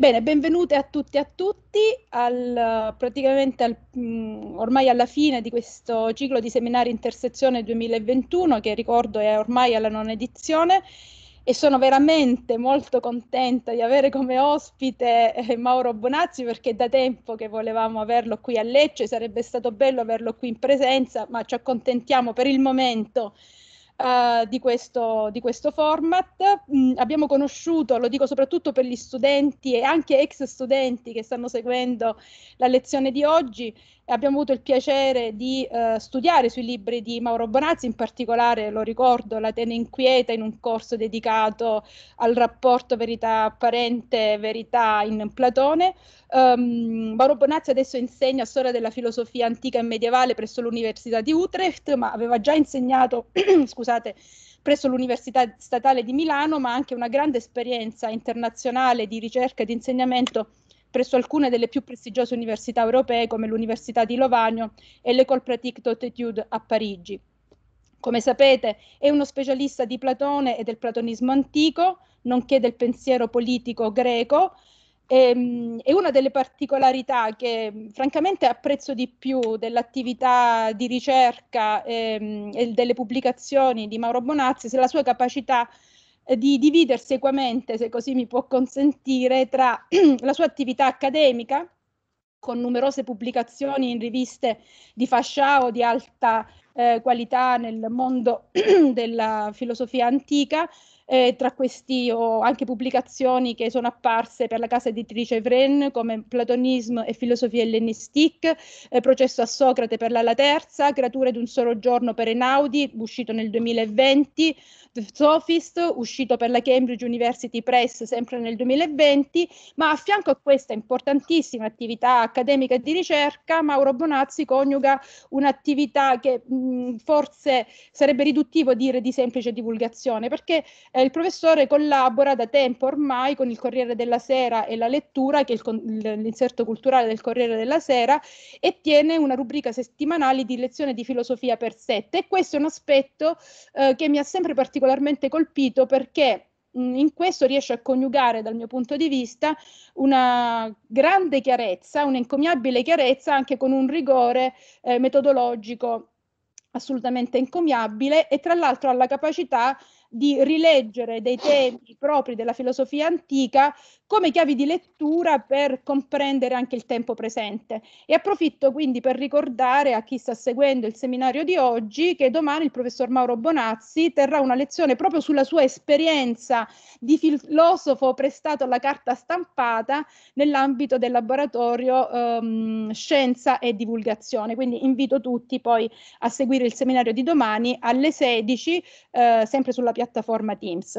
Bene, benvenute a tutti e a tutti, al, praticamente al, mh, mm, ormai alla fine di questo ciclo di seminari intersezione 2021 che ricordo è ormai alla nona edizione e sono veramente molto contenta di avere come ospite eh, Mauro Bonazzi perché da tempo che volevamo averlo qui a Lecce, sarebbe stato bello averlo qui in presenza, ma ci accontentiamo per il momento uh, di, questo, di, questo, format. Mm, abbiamo conosciuto, lo dico soprattutto per gli studenti e anche ex studenti che stanno seguendo la lezione di oggi, abbiamo avuto il piacere di eh, studiare sui libri di Mauro Bonazzi, in particolare, lo ricordo, L'Atene Inquieta in un corso dedicato al rapporto verità apparente verità in Platone. Um, Mauro Bonazzi adesso insegna storia della filosofia antica e medievale presso l'Università di Utrecht, ma aveva già insegnato, scusate, presso l'Università Statale di Milano, ma anche una grande esperienza internazionale di ricerca e di insegnamento presso alcune delle più prestigiose università europee come l'Università di Lovagno e l'École Pratique d'Haute a Parigi. Come sapete, è uno specialista di Platone e del platonismo antico, nonché del pensiero politico greco. E, ehm, una delle particolarità che francamente apprezzo di più dell'attività di ricerca ehm, e, delle pubblicazioni di Mauro Bonazzi è la sua capacità eh, di dividersi equamente, se così mi può consentire, tra la sua attività accademica, con numerose pubblicazioni in riviste di fascia o di alta eh, qualità nel mondo della filosofia antica, eh, tra questi ho anche pubblicazioni che sono apparse per la casa editrice Vren come Platonismo e filosofia ellenistique, eh, Processo a Socrate per La terza, Creature d'un solo giorno per Enaudi, uscito nel 2020, Sophist, uscito per la Cambridge University Press sempre nel 2020, ma a fianco a questa importantissima attività accademica e di ricerca, Mauro Bonazzi coniuga un'attività che mh, forse sarebbe riduttivo dire di semplice divulgazione, perché eh, il professore collabora da tempo ormai con il Corriere della Sera e la Lettura, che è il, l'inserto culturale del Corriere della Sera, e tiene una rubrica settimanale di lezione di filosofia per sette. E questo è un aspetto eh, che mi ha sempre particolarmente particolarmente colpito perché mm, in questo riesce a coniugare dal mio punto di vista una grande chiarezza, un'encomiabile chiarezza anche con un rigore eh, metodologico assolutamente encomiabile e tra l'altro ha la capacità di rileggere dei temi propri della filosofia antica come chiavi di lettura per comprendere anche il tempo presente. E approfitto quindi per ricordare a chi sta seguendo il seminario di oggi che domani il professor Mauro Bonazzi terrà una lezione proprio sulla sua esperienza di filosofo prestato alla carta stampata nell'ambito del laboratorio ehm, Scienza e Divulgazione. Quindi invito tutti poi a seguire il seminario di domani alle 16, eh, sempre sulla piattaforma Teams.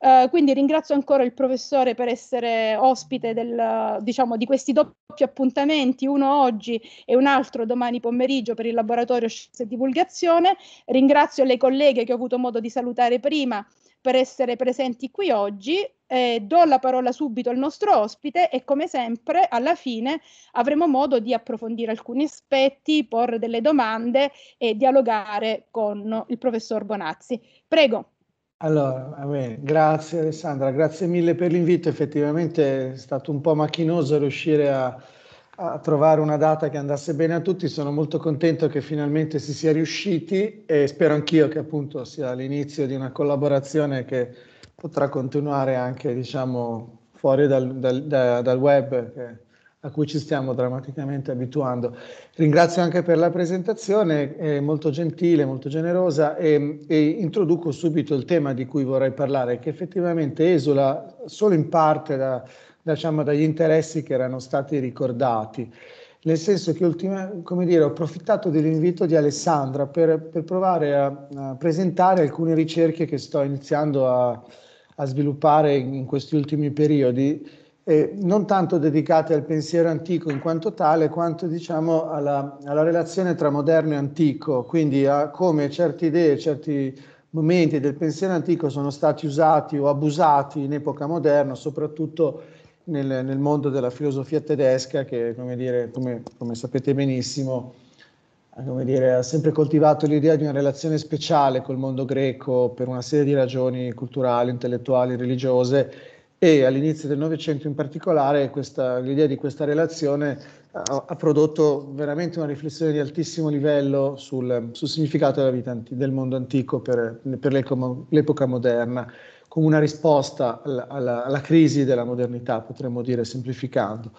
Eh, quindi ringrazio ancora il professore per essere ospite del, diciamo, di questi doppi appuntamenti, uno oggi e un altro domani pomeriggio per il laboratorio Scienze e Divulgazione. Ringrazio le colleghe che ho avuto modo di salutare prima per essere presenti qui oggi. Eh, do la parola subito al nostro ospite e come sempre alla fine avremo modo di approfondire alcuni aspetti, porre delle domande e dialogare con il professor Bonazzi. Prego. Allora, bene, grazie Alessandra, grazie mille per l'invito, effettivamente è stato un po' macchinoso riuscire a, a, trovare una data che andasse bene a tutti, sono molto contento che finalmente si sia riusciti e spero anch'io che appunto sia l'inizio di una collaborazione che potrà continuare anche diciamo fuori dal, dal, da, dal web. Che, a cui ci stiamo drammaticamente abituando. Ringrazio anche per la presentazione, è molto gentile, molto generosa e, e, introduco subito il tema di cui vorrei parlare, che effettivamente esula solo in parte da, diciamo, dagli interessi che erano stati ricordati. Nel senso che ultima, dire, ho approfittato dell'invito di Alessandra per, per provare a, a presentare alcune ricerche che sto iniziando a, a sviluppare in questi ultimi periodi eh, non tanto dedicate al pensiero antico in quanto tale, quanto diciamo alla, alla relazione tra moderno e antico, quindi a come certe idee, certi momenti del pensiero antico sono stati usati o abusati in epoca moderna, soprattutto nel, nel mondo della filosofia tedesca che, come, dire, come, come sapete benissimo, eh, Dire, ha sempre coltivato l'idea di una relazione speciale col mondo greco per una serie di ragioni culturali, intellettuali, religiose e all'inizio del Novecento in particolare questa, l'idea di questa relazione ha, ha, prodotto veramente una riflessione di altissimo livello sul, sul significato della vita anti, del mondo antico per, per l'epoca, moderna, come una risposta alla, alla, alla crisi della modernità, potremmo dire semplificando.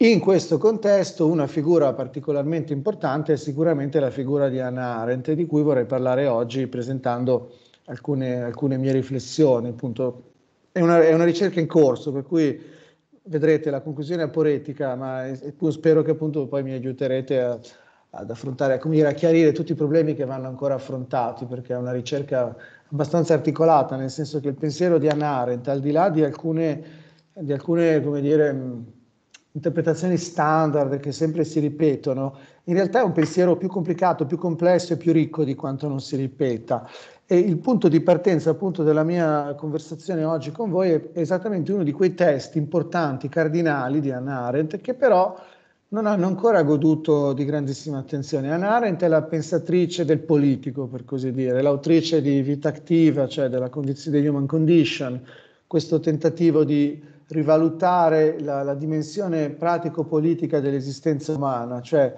In questo contesto una figura particolarmente importante è sicuramente la figura di Anna Arendt, di cui vorrei parlare oggi presentando alcune, alcune mie riflessioni, appunto è una, è una ricerca in corso, per cui vedrete la conclusione aporetica, ma è, spero che appunto poi mi aiuterete a, ad affrontare, a, dire, a chiarire tutti i problemi che vanno ancora affrontati, perché è una ricerca abbastanza articolata, nel senso che il pensiero di Anna Arendt, al di là di alcune, di alcune come dire, interpretazioni standard che sempre si ripetono, in realtà è un pensiero più complicato, più complesso e più ricco di quanto non si ripeta. E il punto di partenza appunto della mia conversazione oggi con voi è esattamente uno di quei testi importanti, cardinali di Anna Arendt, che però non hanno ancora goduto di grandissima attenzione. Anna Arendt è la pensatrice del politico, per così dire, l'autrice di Vita Attiva, cioè della condizione, The Human Condition, questo tentativo di rivalutare la, la dimensione pratico-politica dell'esistenza umana, cioè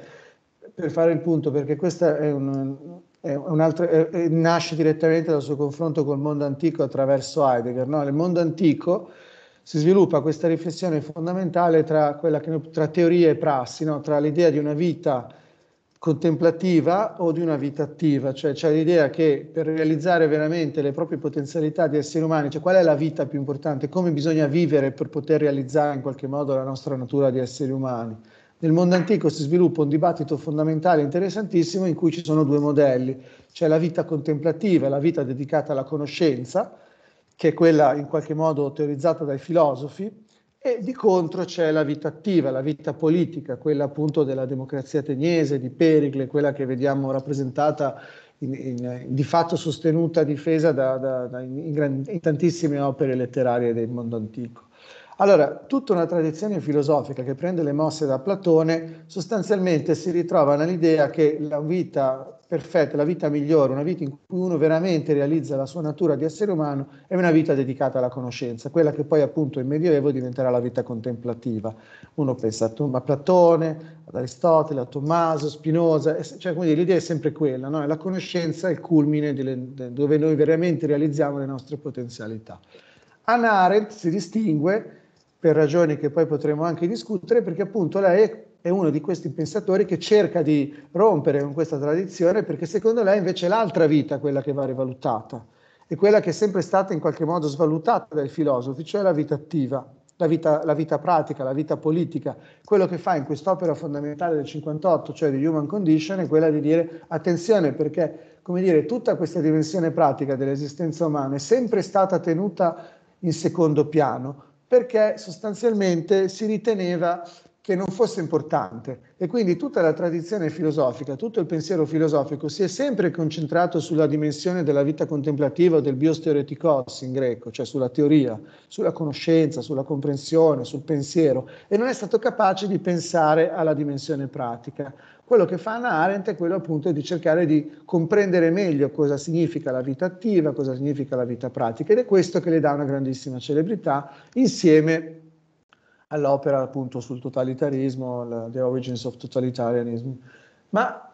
per fare il punto, perché questa è un, è un altro, è, nasce direttamente dal suo confronto col mondo antico attraverso Heidegger. No? Nel mondo antico si sviluppa questa riflessione fondamentale tra, che, tra teoria e prassi, no? tra l'idea di una vita contemplativa o di una vita attiva, cioè c'è l'idea che per realizzare veramente le proprie potenzialità di esseri umani, cioè qual è la vita più importante, come bisogna vivere per poter realizzare in qualche modo la nostra natura di esseri umani. Nel mondo antico si sviluppa un dibattito fondamentale, interessantissimo, in cui ci sono due modelli, cioè la vita contemplativa, la vita dedicata alla conoscenza, che è quella in qualche modo teorizzata dai filosofi, e di contro c'è la vita attiva, la vita politica, quella appunto della democrazia ateniese, di Pericle, quella che vediamo rappresentata in, in, di fatto sostenuta, difesa da, da, da in, gran, in, tantissime opere letterarie del mondo antico. Allora, tutta una tradizione filosofica che prende le mosse da Platone sostanzialmente si ritrova nell'idea che la vita perfetta, la vita migliore, una vita in cui uno veramente realizza la sua natura di essere umano, è una vita dedicata alla conoscenza, quella che poi appunto in Medioevo diventerà la vita contemplativa. Uno pensa a Platone, ad Aristotele, a Tommaso, Spinoza, cioè dire, l'idea è sempre quella, no? la conoscenza è il culmine delle, dove noi veramente realizziamo le nostre potenzialità. Anna Arendt si distingue per ragioni che poi potremo anche discutere, perché appunto lei è è uno di questi pensatori che cerca di rompere con questa tradizione perché secondo lei invece è l'altra vita quella che va rivalutata e quella che è sempre stata in qualche modo svalutata dai filosofi, cioè la vita attiva, la vita, la vita pratica, la vita politica. Quello che fa in quest'opera fondamentale del 58, cioè di Human Condition, è quella di dire attenzione perché come dire, tutta questa dimensione pratica dell'esistenza umana è sempre stata tenuta in secondo piano perché sostanzialmente si riteneva che non fosse importante e quindi tutta la tradizione filosofica, tutto il pensiero filosofico si è sempre concentrato sulla dimensione della vita contemplativa o del biosteoreticos in greco, cioè sulla teoria, sulla conoscenza, sulla comprensione, sul pensiero e non è stato capace di pensare alla dimensione pratica. Quello che fa Anna Arendt è quello appunto di cercare di comprendere meglio cosa significa la vita attiva, cosa significa la vita pratica ed è questo che le dà una grandissima celebrità insieme a all'opera appunto sul totalitarismo, la, The Origins of Totalitarianism. Ma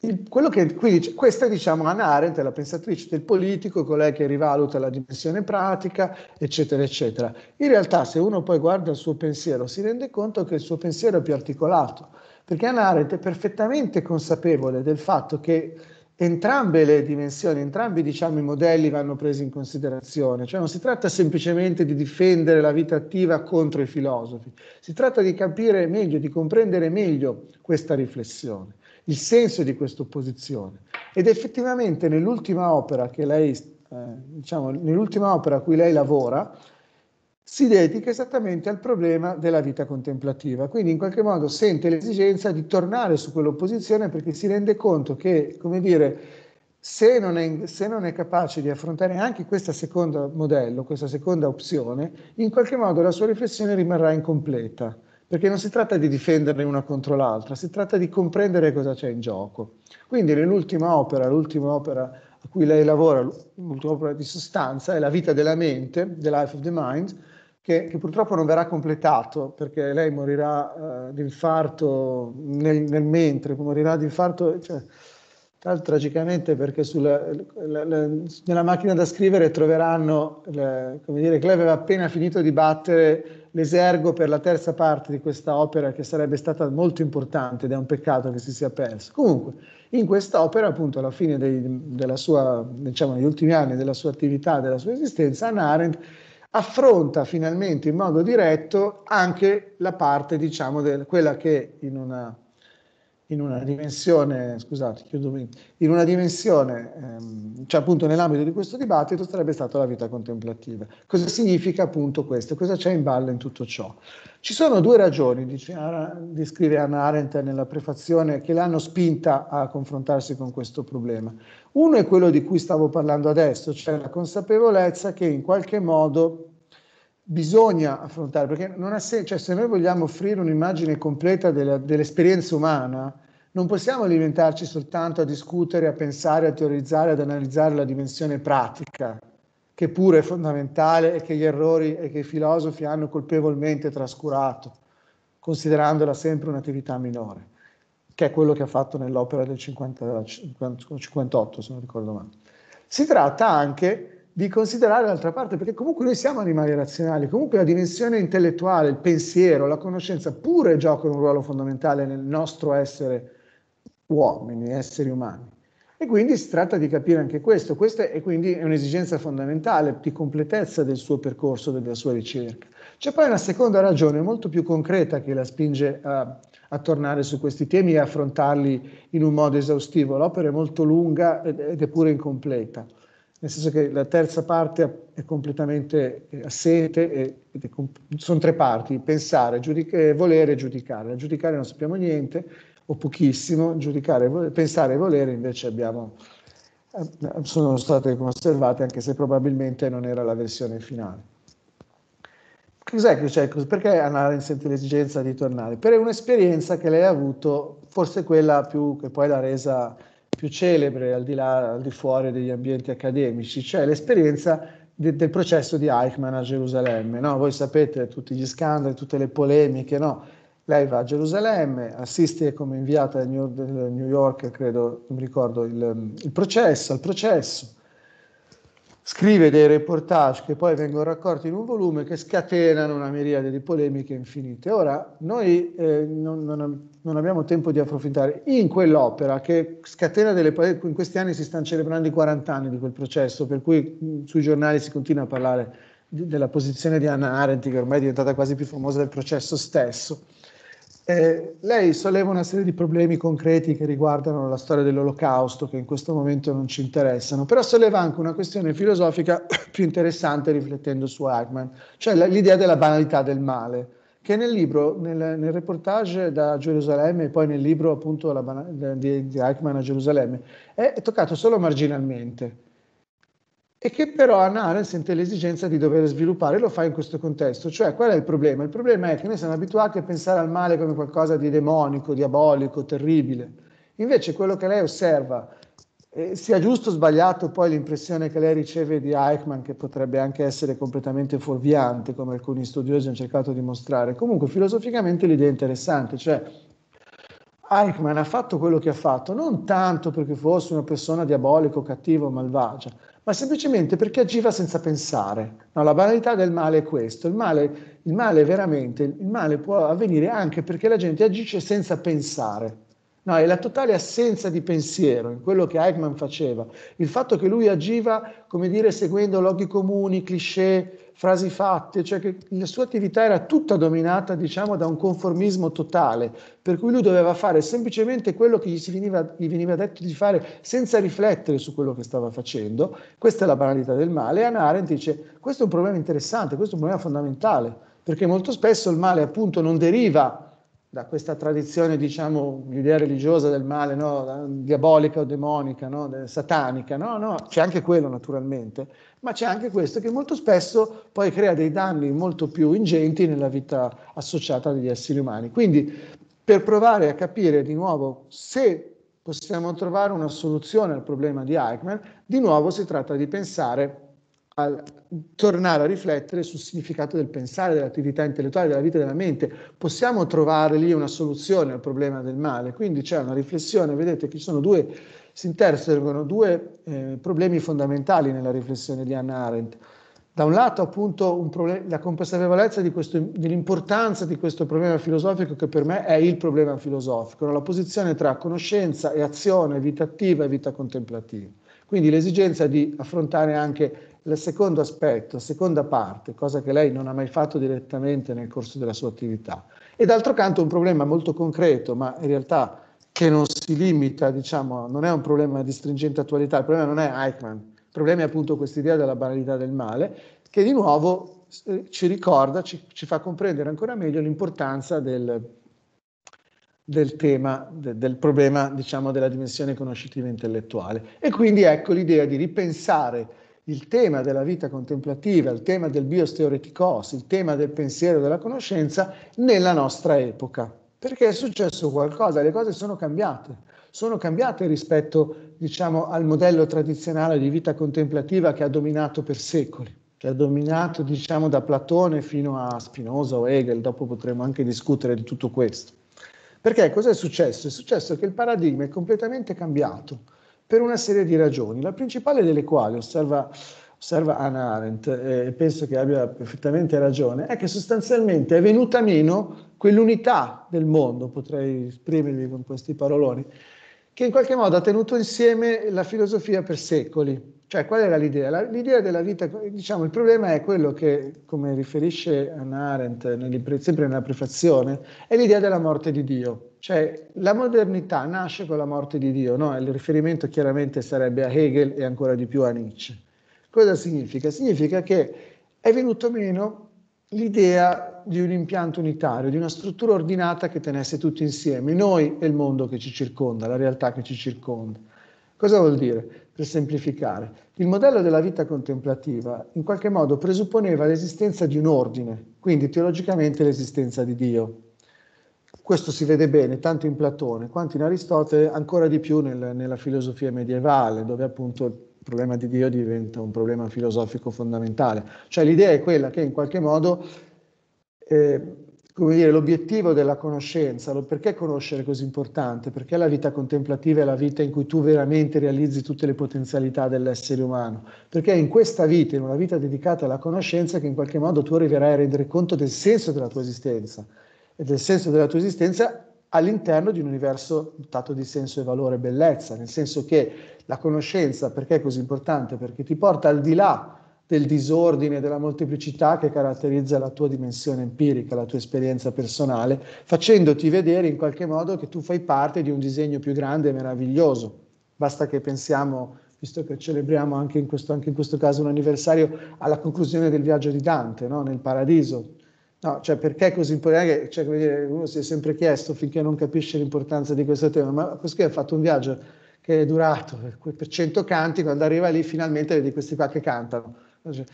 il, quello che qui questa è diciamo Anna Arendt, la pensatrice del politico, colei che rivaluta la dimensione pratica, eccetera, eccetera. In realtà se uno poi guarda il suo pensiero si rende conto che il suo pensiero è più articolato, perché Anna Arendt è perfettamente consapevole del fatto che entrambe le dimensioni, entrambi diciamo, i modelli vanno presi in considerazione, cioè non si tratta semplicemente di difendere la vita attiva contro i filosofi, si tratta di capire meglio, di comprendere meglio questa riflessione, il senso di questa opposizione. Ed effettivamente nell'ultima opera che lei, eh, diciamo, nell'ultima opera a cui lei lavora, si dedica esattamente al problema della vita contemplativa. Quindi in qualche modo sente l'esigenza di tornare su quell'opposizione perché si rende conto che, come dire, se non, è, se non è capace di affrontare anche questo secondo modello, questa seconda opzione, in qualche modo la sua riflessione rimarrà incompleta, perché non si tratta di difenderne una contro l'altra, si tratta di comprendere cosa c'è in gioco. Quindi nell'ultima opera, l'ultima opera a cui lei lavora, l'ultima opera di sostanza, è la vita della mente, The Life of the Mind, che, che, purtroppo non verrà completato perché lei morirà eh, di infarto nel, nel, mentre, morirà di infarto cioè, tragicamente perché sulla, la, la, nella macchina da scrivere troveranno, le, come dire, che lei aveva appena finito di battere l'esergo per la terza parte di questa opera che sarebbe stata molto importante ed è un peccato che si sia perso. Comunque, in quest'opera, appunto, alla fine dei, della sua, diciamo, negli ultimi anni della sua attività, della sua esistenza, Anna Arendt affronta finalmente in modo diretto anche la parte, diciamo, del, quella che in una, in una dimensione, scusate, chiudo, in una dimensione, ehm, cioè appunto nell'ambito di questo dibattito sarebbe stata la vita contemplativa. Cosa significa appunto questo? Cosa c'è in ballo in tutto ciò? Ci sono due ragioni, dice, di scrive Anna Arendt nella prefazione, che l'hanno spinta a confrontarsi con questo problema. Uno è quello di cui stavo parlando adesso, cioè la consapevolezza che in qualche modo bisogna affrontare, perché se, cioè, se noi vogliamo offrire un'immagine completa della, dell'esperienza umana, non possiamo alimentarci soltanto a discutere, a pensare, a teorizzare, ad analizzare la dimensione pratica, che pure è fondamentale e che gli errori e che i filosofi hanno colpevolmente trascurato, considerandola sempre un'attività minore che è quello che ha fatto nell'opera del 50, 58, se non ricordo male. Si tratta anche di considerare l'altra parte, perché comunque noi siamo animali razionali, comunque la dimensione intellettuale, il pensiero, la conoscenza pure giocano un ruolo fondamentale nel nostro essere uomini, esseri umani. E quindi si tratta di capire anche questo, questa è quindi un'esigenza fondamentale di completezza del suo percorso, della sua ricerca. C'è poi una seconda ragione molto più concreta che la spinge a, a tornare su questi temi e affrontarli in un modo esaustivo. L'opera è molto lunga ed è pure incompleta, nel senso che la terza parte è completamente assente, e, è, sono tre parti, pensare, giudic- eh, volere e giudicare. A giudicare non sappiamo niente o pochissimo, giudicare, pensare e volere invece abbiamo, eh, sono state conservate anche se probabilmente non era la versione finale. Exactly, cioè, perché Anaren sente l'esigenza di tornare? Per un'esperienza che lei ha avuto, forse quella più, che poi l'ha resa più celebre al di là, al di fuori degli ambienti accademici, cioè l'esperienza de, del processo di Eichmann a Gerusalemme. No? Voi sapete tutti gli scandali, tutte le polemiche, no? Lei va a Gerusalemme, assiste come inviata del New, New York, credo, non mi ricordo, il, il processo, al processo scrive dei reportage che poi vengono raccolti in un volume che scatenano una miriade di polemiche infinite. Ora, noi eh, non, non, non, abbiamo tempo di approfittare. In quell'opera che scatena delle polemiche, in questi anni si stanno celebrando i 40 anni di quel processo, per cui mh, mm, sui giornali si continua a parlare di, della posizione di Anna Arendt, che ormai è diventata quasi più famosa del processo stesso. Eh, lei solleva una serie di problemi concreti che riguardano la storia dell'olocausto, che in questo momento non ci interessano, però solleva anche una questione filosofica più interessante riflettendo su Eichmann, cioè la, l'idea della banalità del male, che nel libro, nel, nel, reportage da Gerusalemme e poi nel libro appunto la, di, di Eichmann a Gerusalemme, è, è toccato solo marginalmente e che però Anna Arendt sente l'esigenza di dover sviluppare e lo fa in questo contesto. Cioè, qual è il problema? Il problema è che noi siamo abituati a pensare al male come qualcosa di demonico, diabolico, terribile. Invece quello che lei osserva, eh, sia giusto o sbagliato poi l'impressione che lei riceve di Eichmann, che potrebbe anche essere completamente fuorviante, come alcuni studiosi hanno cercato di mostrare, comunque filosoficamente l'idea è interessante, cioè Eichmann ha fatto quello che ha fatto non tanto perché fosse una persona diabolica, cattiva o malvagia, ma semplicemente perché agiva senza pensare. No, la banalità del male è questo, il male, il male veramente, il male può avvenire anche perché la gente agisce senza pensare. No, è la totale assenza di pensiero in quello che Eichmann faceva. Il fatto che lui agiva, come dire, seguendo loghi comuni, cliché, frasi fatte, cioè che la sua attività era tutta dominata, diciamo, da un conformismo totale, per cui lui doveva fare semplicemente quello che gli, veniva, gli veniva detto di fare senza riflettere su quello che stava facendo. Questa è la banalità del male. E Anna Arendt dice, questo è un problema interessante, questo è un problema fondamentale, perché molto spesso il male appunto non deriva da questa tradizione, diciamo, l'idea religiosa del male, no? diabolica o demonica, no? satanica, no, no, c'è anche quello naturalmente, ma c'è anche questo che molto spesso poi crea dei danni molto più ingenti nella vita associata degli esseri umani. Quindi per provare a capire di nuovo se possiamo trovare una soluzione al problema di Eichmann, di nuovo si tratta di pensare tornare a riflettere sul significato del pensare, dell'attività intellettuale, della vita della mente. Possiamo trovare lì una soluzione al problema del male, quindi c'è una riflessione, vedete che ci sono due, si intersecano due eh, problemi fondamentali nella riflessione di Anna Arendt. Da un lato appunto un problem- la consapevolezza dell'importanza di questo problema filosofico che per me è il problema filosofico, la posizione tra conoscenza e azione, vita attiva e vita contemplativa. Quindi l'esigenza di affrontare anche il secondo aspetto, seconda parte, cosa che lei non ha mai fatto direttamente nel corso della sua attività. E d'altro canto un problema molto concreto, ma in realtà che non si limita, diciamo, non è un problema di stringente attualità, il problema non è Eichmann, il problema è appunto questa idea della banalità del male, che di nuovo eh, ci ricorda, ci, ci, fa comprendere ancora meglio l'importanza del, del tema, de, del problema, diciamo, della dimensione conoscitiva intellettuale. E quindi ecco l'idea di ripensare il tema della vita contemplativa, il tema del bios teoreticos, il tema del pensiero e della conoscenza nella nostra epoca. Perché è successo qualcosa, le cose sono cambiate. Sono cambiate rispetto, diciamo, al modello tradizionale di vita contemplativa che ha dominato per secoli, che ha dominato, diciamo, da Platone fino a Spinoza o Hegel, dopo potremo anche discutere di tutto questo. Perché cosa è successo? È successo che il paradigma è completamente cambiato per una serie di ragioni, la principale delle quali, osserva, osserva Anna Arendt, eh, e eh, penso che abbia perfettamente ragione, è che sostanzialmente è venuta meno quell'unità del mondo, potrei esprimermi con questi paroloni, che in qualche modo ha tenuto insieme la filosofia per secoli. Cioè, qual era l'idea? l'idea della vita, diciamo, il problema è quello che, come riferisce Anna Arendt sempre nella prefazione, è l'idea della morte di Dio. Cioè, la modernità nasce con la morte di Dio, no? Il riferimento chiaramente sarebbe a Hegel e ancora di più a Nietzsche. Cosa significa? Significa che è venuto meno l'idea di un impianto unitario, di una struttura ordinata che tenesse tutti insieme, noi e il mondo che ci circonda, la realtà che ci circonda. Cosa vuol dire? Per semplificare, il modello della vita contemplativa in qualche modo presupponeva l'esistenza di un ordine, quindi teologicamente l'esistenza di Dio. Questo si vede bene tanto in Platone quanto in Aristotele, ancora di più nel, nella filosofia medievale, dove appunto il problema di Dio diventa un problema filosofico fondamentale. Cioè l'idea è quella che in qualche modo eh, come dire, l'obiettivo della conoscenza, perché conoscere è così importante? Perché la vita contemplativa è la vita in cui tu veramente realizzi tutte le potenzialità dell'essere umano? Perché è in questa vita, in una vita dedicata alla conoscenza, che in qualche modo tu arriverai a rendere conto del senso della tua esistenza e del senso della tua esistenza all'interno di un universo dotato di senso e valore e bellezza, nel senso che la conoscenza perché è così importante? Perché ti porta al di là del disordine, della molteplicità che caratterizza la tua dimensione empirica, la tua esperienza personale, facendoti vedere in qualche modo che tu fai parte di un disegno più grande e meraviglioso. Basta che pensiamo, visto che celebriamo anche in questo, anche in questo caso un anniversario, alla conclusione del viaggio di Dante no? nel paradiso. No, cioè perché è così importante? Cioè, dire, uno si è sempre chiesto finché non capisce l'importanza di questo tema, ma questo ha fatto un viaggio che è durato per cento canti, quando arriva lì finalmente vedi questi qua che cantano cioè,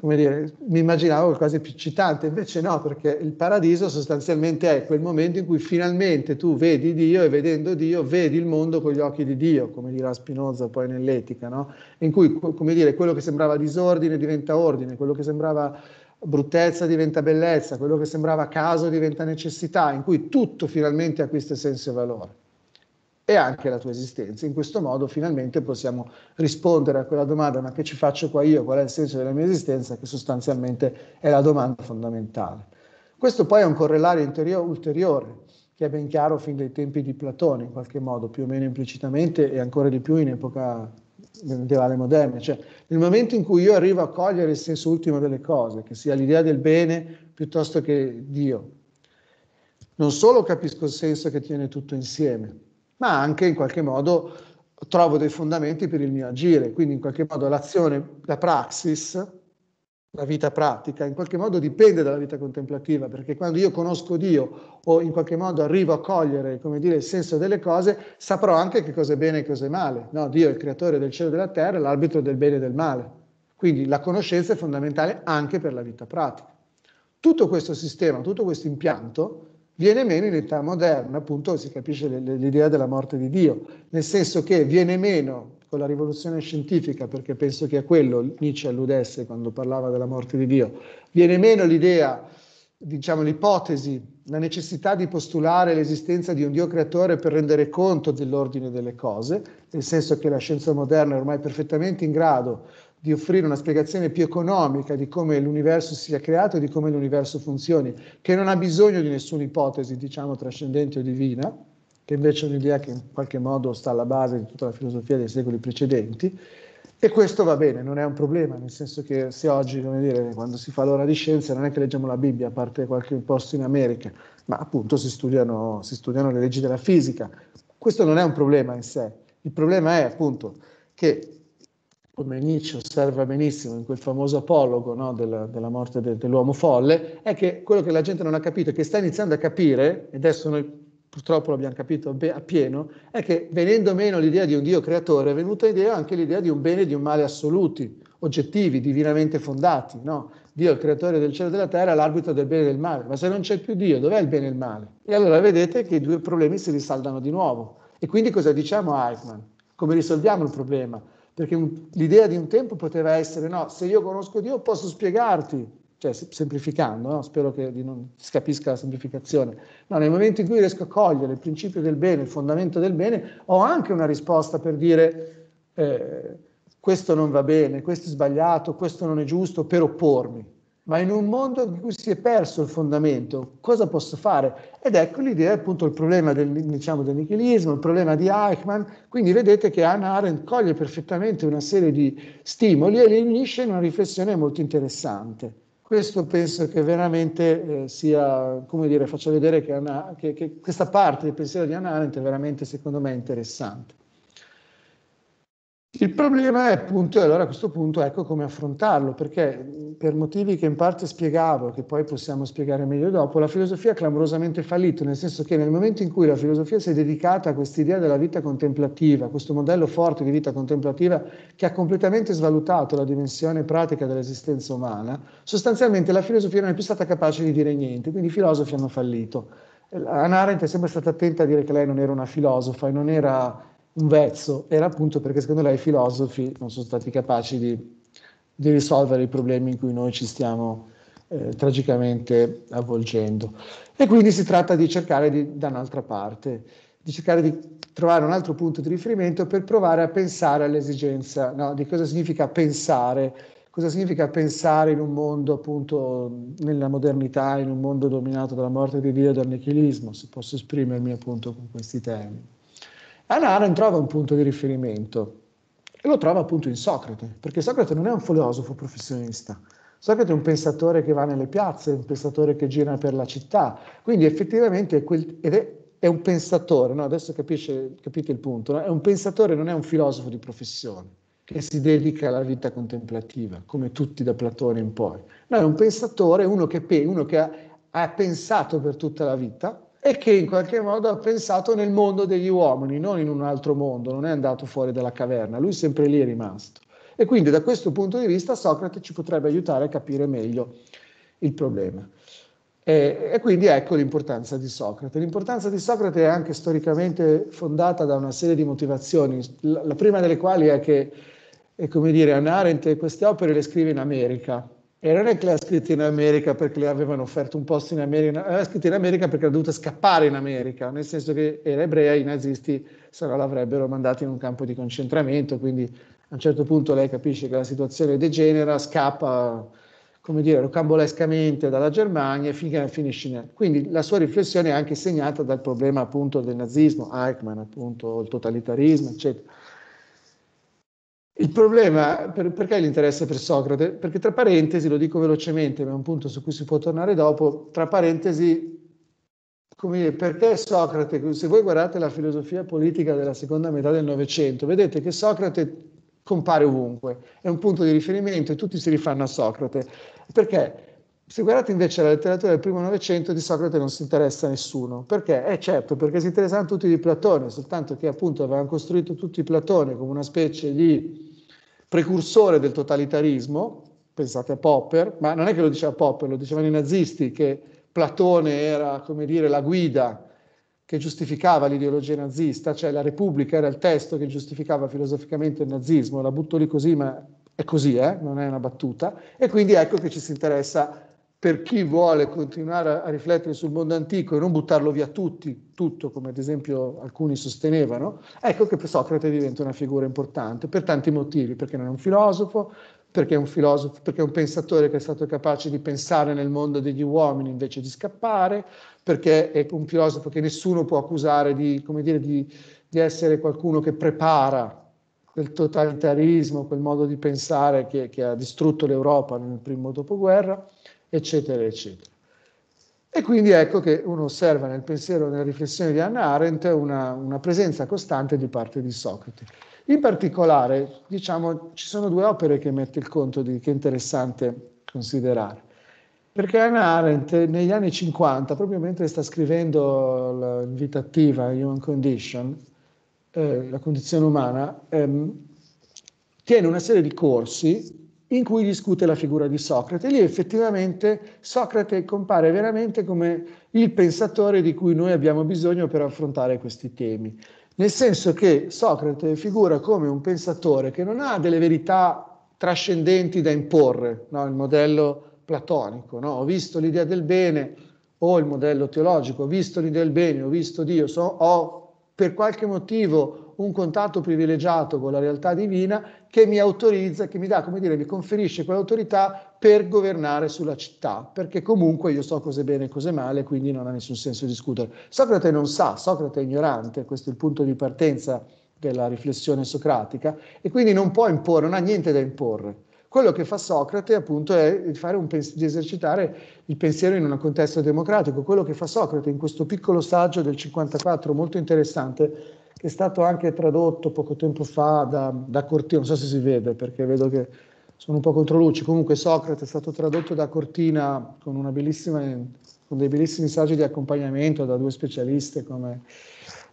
come dire, mi immaginavo qualcosa più eccitante, invece no, perché il paradiso sostanzialmente è quel momento in cui finalmente tu vedi Dio e vedendo Dio vedi il mondo con gli occhi di Dio, come dirà Spinoza poi nell'Etica, no? in cui come dire, quello che sembrava disordine diventa ordine, quello che sembrava bruttezza diventa bellezza, quello che sembrava caso diventa necessità, in cui tutto finalmente acquista senso e valore e anche la tua esistenza. In questo modo finalmente possiamo rispondere a quella domanda, ma che ci faccio qua io? Qual è il senso della mia esistenza? Che sostanzialmente è la domanda fondamentale. Questo poi è un correlario interio- ulteriore che è ben chiaro fin dai tempi di Platone, in qualche modo, più o meno implicitamente e ancora di più in epoca medievale moderna, cioè nel momento in cui io arrivo a cogliere il senso ultimo delle cose, che sia l'idea del bene piuttosto che Dio, non solo capisco il senso che tiene tutto insieme, ma anche in qualche modo trovo dei fondamenti per il mio agire. Quindi in qualche modo l'azione, la praxis, la vita pratica, in qualche modo dipende dalla vita contemplativa, perché quando io conosco Dio o in qualche modo arrivo a cogliere, come dire, il senso delle cose, saprò anche che cosa è bene e cosa è male. No, Dio è il creatore del cielo e della terra, l'arbitro del bene e del male. Quindi la conoscenza è fondamentale anche per la vita pratica. Tutto questo sistema, tutto questo impianto viene meno in età moderna, appunto si capisce l'idea della morte di Dio, nel senso che viene meno con la rivoluzione scientifica, perché penso che a quello Nietzsche alludesse quando parlava della morte di Dio, viene meno l'idea, diciamo l'ipotesi, la necessità di postulare l'esistenza di un Dio creatore per rendere conto dell'ordine delle cose, nel senso che la scienza moderna è ormai perfettamente in grado di offrire una spiegazione più economica di come l'universo sia creato e di come l'universo funzioni, che non ha bisogno di nessuna ipotesi, diciamo, trascendente o divina, che invece è un'idea che in qualche modo sta alla base di tutta la filosofia dei secoli precedenti. E questo va bene, non è un problema, nel senso che se oggi, come dire, quando si fa l'ora di scienza non è che leggiamo la Bibbia, a parte qualche posto in America, ma appunto si studiano, si studiano le leggi della fisica. Questo non è un problema in sé, il problema è appunto che come Nietzsche osserva benissimo in quel famoso apologo no, della, della, morte de, dell'uomo folle, è che quello che la gente non ha capito che sta iniziando a capire, e adesso noi purtroppo l'abbiamo capito appieno, è che venendo meno l'idea di un Dio creatore è venuta idea anche l'idea di un bene e di un male assoluti, oggettivi, divinamente fondati. No? Dio è il creatore del cielo e della terra, l'arbitro del bene e del male. Ma se non c'è più Dio, dov'è il bene e il male? E allora vedete che i due problemi si risaldano di nuovo. E quindi cosa diciamo a Eichmann? Come risolviamo il problema? perché un, l'idea di un tempo poteva essere, no, se io conosco Dio posso spiegarti, cioè semplificando, no? spero che non si capisca la semplificazione, no, nel momento in cui riesco a cogliere il principio del bene, il fondamento del bene, ho anche una risposta per dire eh, questo non va bene, questo è sbagliato, questo non è giusto, per oppormi ma in un mondo in cui si è perso il fondamento, cosa posso fare? Ed ecco l'idea, appunto, il problema del, diciamo, del nichilismo, il problema di Eichmann. Quindi vedete che Hannah Arendt coglie perfettamente una serie di stimoli e li unisce in una riflessione molto interessante. Questo penso che veramente eh, sia, come dire, faccia vedere che, Anna, che, che questa parte del pensiero di Hannah Arendt è veramente, secondo me, interessante. Il problema è appunto, e allora a questo punto ecco come affrontarlo, perché per motivi che in parte spiegavo, che poi possiamo spiegare meglio dopo, la filosofia ha clamorosamente fallito, nel senso che nel momento in cui la filosofia si è dedicata a quest'idea della vita contemplativa, questo modello forte di vita contemplativa che ha completamente svalutato la dimensione pratica dell'esistenza umana, sostanzialmente la filosofia non è più stata capace di dire niente, quindi i filosofi hanno fallito. Anna Arendt è sempre stata attenta a dire che lei non era una filosofa e non era un vezzo era appunto perché secondo lei i filosofi non sono stati capaci di, di risolvere i problemi in cui noi ci stiamo eh, tragicamente avvolgendo. E quindi si tratta di cercare di, da un'altra parte, di cercare di trovare un altro punto di riferimento per provare a pensare all'esigenza, no, di cosa significa pensare, cosa significa pensare in un mondo appunto nella modernità, in un mondo dominato dalla morte di Dio e dal nichilismo, se posso esprimermi appunto con questi termini. Anaran trova un punto di riferimento e lo trova appunto in Socrate, perché Socrate non è un filosofo professionista, Socrate è un pensatore che va nelle piazze, è un pensatore che gira per la città, quindi effettivamente è, quel, è, è un pensatore, no? adesso capisce, capite il punto, no? è un pensatore, non è un filosofo di professione che si dedica alla vita contemplativa, come tutti da Platone in poi. No, è un pensatore, uno che, uno che ha, ha pensato per tutta la vita, e che in qualche modo ha pensato nel mondo degli uomini, non in un altro mondo, non è andato fuori dalla caverna, lui sempre lì è rimasto. E quindi da questo punto di vista Socrate ci potrebbe aiutare a capire meglio il problema. E, e, quindi ecco l'importanza di Socrate. L'importanza di Socrate è anche storicamente fondata da una serie di motivazioni, la, la prima delle quali è che, è come dire, Anarent queste opere le scrive in America, e non è che l'ha scritta in America perché le avevano offerto un posto in America, l'ha scritta in America perché era dovuta scappare in America, nel senso che era ebrea, i nazisti se no l'avrebbero mandata in un campo di concentramento, quindi a un certo punto lei capisce che la situazione degenera, scappa, come dire, rocambolescamente dalla Germania e finché finisce in America. Quindi la sua riflessione è anche segnata dal problema appunto del nazismo, Eichmann appunto, il totalitarismo, eccetera. Il problema, per, perché l'interesse per Socrate? Perché tra parentesi, lo dico velocemente, ma è un punto su cui si può tornare dopo, tra parentesi, come, dire, perché Socrate, se voi guardate la filosofia politica della seconda metà del Novecento, vedete che Socrate compare ovunque, è un punto di riferimento e tutti si rifanno a Socrate. Perché? Se guardate invece la letteratura del primo Novecento, di Socrate non si interessa nessuno. Perché? Eh certo, perché si interessavano tutti di Platone, soltanto che appunto avevano costruito tutti Platone come una specie di precursore del totalitarismo, pensate a Popper, ma non è che lo diceva Popper, lo dicevano i nazisti, che Platone era, come dire, la guida che giustificava l'ideologia nazista, cioè la Repubblica era il testo che giustificava filosoficamente il nazismo, la butto lì così, ma è così, eh? non è una battuta, e quindi ecco che ci si interessa per chi vuole continuare a riflettere sul mondo antico e non buttarlo via tutti, tutto come ad esempio alcuni sostenevano, ecco che Socrate diventa una figura importante per tanti motivi, perché non è un filosofo, perché è un filosofo, perché è un pensatore che è stato capace di pensare nel mondo degli uomini invece di scappare, perché è un filosofo che nessuno può accusare di, dire, di, di essere qualcuno che prepara quel totalitarismo, quel modo di pensare che, che ha distrutto l'Europa nel primo dopoguerra eccetera, eccetera. E quindi ecco che uno osserva nel pensiero e nella riflessione di Hannah Arendt una, una, presenza costante di parte di Socrate. In particolare, diciamo, ci sono due opere che mette il conto di che è interessante considerare. Perché Hannah Arendt negli anni 50, proprio mentre sta scrivendo l'invitativa Human Condition, eh, la condizione umana, ehm, tiene una serie di corsi in cui discute la figura di Socrate. Lì effettivamente Socrate compare veramente come il pensatore di cui noi abbiamo bisogno per affrontare questi temi. Nel senso che Socrate figura come un pensatore che non ha delle verità trascendenti da imporre, no? il modello platonico, no? ho visto l'idea del bene o il modello teologico, ho visto l'idea del bene, ho visto Dio, so, ho per qualche motivo un contatto privilegiato con la realtà divina che mi autorizza, che mi dà, come dire, mi conferisce quell'autorità per governare sulla città, perché comunque io so cose bene e cose male, quindi non ha nessun senso discutere. Socrate non sa, Socrate è ignorante, questo è il punto di partenza della riflessione socratica, e quindi non può imporre, non ha niente da imporre. Quello che fa Socrate appunto è pens- di esercitare il pensiero in un contesto democratico. Quello che fa Socrate in questo piccolo saggio del 54, molto interessante, che è stato anche tradotto poco tempo fa da, da Cortina, non so se si vede perché vedo che sono un po' contro luce, comunque Socrate è stato tradotto da Cortina con, con dei bellissimi saggi di accompagnamento da due specialiste come,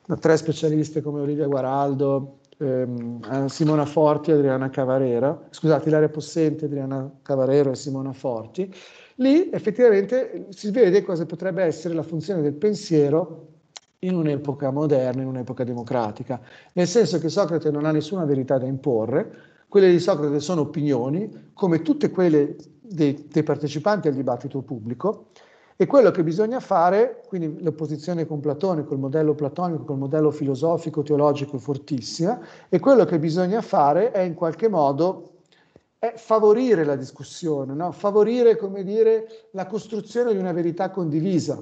da tre specialiste come Olivia Guaraldo, ehm, Simona Forti e Adriana Cavarera, scusate, Ilaria Possente, Adriana Cavarero e Simona Forti, lì effettivamente si vede cosa potrebbe essere la funzione del pensiero in un'epoca moderna, in un'epoca democratica, nel senso che Socrate non ha nessuna verità da imporre, quelle di Socrate sono opinioni, come tutte quelle dei, dei partecipanti al dibattito pubblico, e quello che bisogna fare, quindi l'opposizione con Platone, col modello platonico, col modello filosofico, teologico fortissima, e quello che bisogna fare è in qualche modo favorire la discussione, no? favorire, come dire, la costruzione di una verità condivisa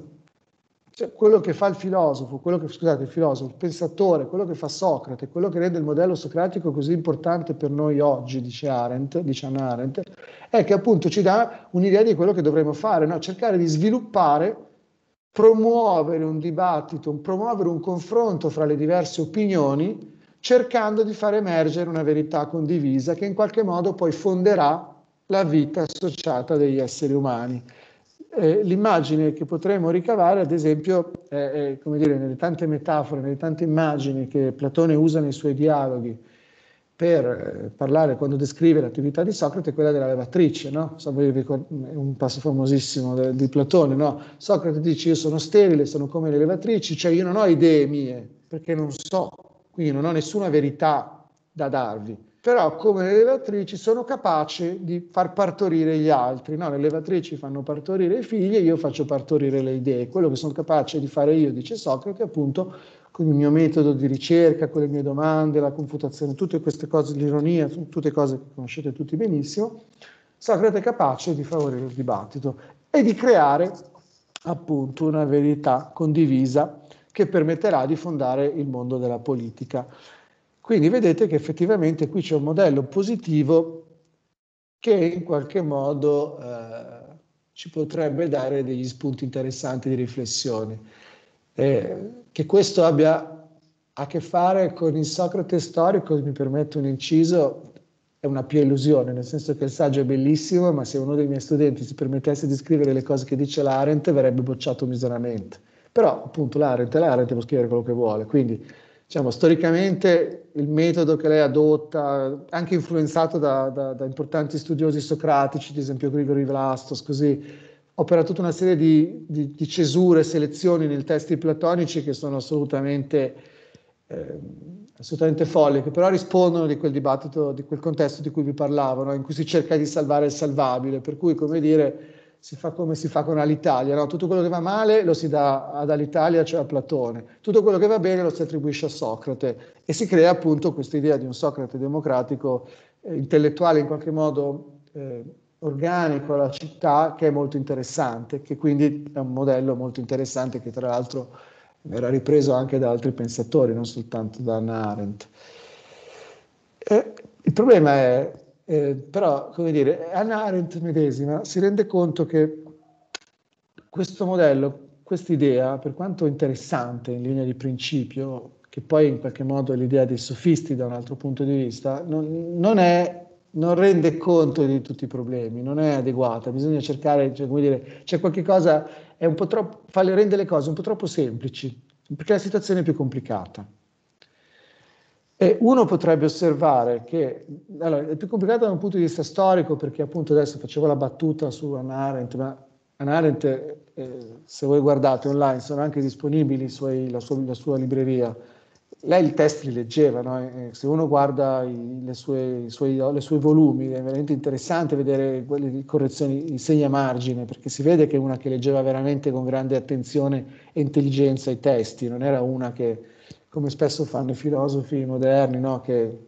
cioè, quello che fa il filosofo, quello che, scusate, il filosofo, il pensatore, quello che fa Socrate, quello che rende il modello socratico così importante per noi oggi, dice Arendt, dice Anna Arendt, è che appunto ci dà un'idea di quello che dovremmo fare, no? cercare di sviluppare, promuovere un dibattito, promuovere un confronto fra le diverse opinioni, cercando di far emergere una verità condivisa che in qualche modo poi fonderà la vita associata degli esseri umani eh, l'immagine che potremmo ricavare, ad esempio, eh, come dire, nelle tante metafore, nelle tante immagini che Platone usa nei suoi dialoghi per eh, parlare, quando descrive l'attività di Socrate, è quella della levatrice, no? so, un passo famosissimo de, di Platone, no? Socrate dice io sono sterile, sono come le levatrici, cioè io non ho idee mie, perché non so, quindi non ho nessuna verità da darvi però come le levatrici sono capace di far partorire gli altri, no? le levatrici fanno partorire i figli e io faccio partorire le idee, quello che sono capace di fare io, dice Socrate, appunto con il mio metodo di ricerca, con le mie domande, la confutazione, tutte queste cose, l'ironia, tutte cose che conoscete tutti benissimo, Socrate è capace di favorire il dibattito e di creare appunto una verità condivisa che permetterà di fondare il mondo della politica. Quindi vedete che effettivamente qui c'è un modello positivo che in qualche modo eh, ci potrebbe dare degli spunti interessanti di riflessione. Eh, che questo abbia a che fare con il Socrate storico, mi permetto un inciso, è una pia illusione, nel senso che il saggio è bellissimo, ma se uno dei miei studenti si permettesse di scrivere le cose che dice l'Arendt verrebbe bocciato miseramente. Però appunto l'Arendt è l'Arendt, può scrivere quello che vuole, quindi Diciamo, storicamente il metodo che lei adotta, anche influenzato da, da, da importanti studiosi socratici, ad esempio Grigori Vlastos, così, opera tutta una serie di, di, di cesure, selezioni nei testi platonici che sono assolutamente, eh, assolutamente folli, che però rispondono di quel dibattito, di quel contesto di cui vi parlavo, no? in cui si cerca di salvare il salvabile, per cui, come dire, si fa come si fa con Alitalia, no? tutto quello che va male lo si dà ad Alitalia, cioè a Platone, tutto quello che va bene lo si attribuisce a Socrate e si crea appunto questa idea di un Socrate democratico, eh, intellettuale in qualche modo eh, organico alla città che è molto interessante, che quindi è un modello molto interessante che tra l'altro verrà ripreso anche da altri pensatori, non soltanto da Anna Arendt. Eh, il problema è eh, però, come dire, Anna Arendt medesima si rende conto che questo modello, questa idea, per quanto interessante in linea di principio, che poi in qualche modo è l'idea dei sofisti da un altro punto di vista, non, non, è, non rende conto di tutti i problemi, non è adeguata, bisogna cercare, cioè, come dire, c'è cioè qualche cosa, è un po' troppo, fa, rende le cose un po' troppo semplici, perché la situazione è più complicata. E uno potrebbe osservare che allora, è più complicato da un punto di vista storico, perché appunto adesso facevo la battuta su Anarent, ma Anarent, eh, se voi guardate online, sono anche disponibili suoi, la, sua, la, sua, libreria. Lei il testi li leggeva, no? se uno guarda i, sue, i, suoi, i, suoi, volumi è veramente interessante vedere quelle correzioni in segna margine, perché si vede che è una che leggeva veramente con grande attenzione e intelligenza i testi, non era una che come spesso fanno i filosofi moderni, no? che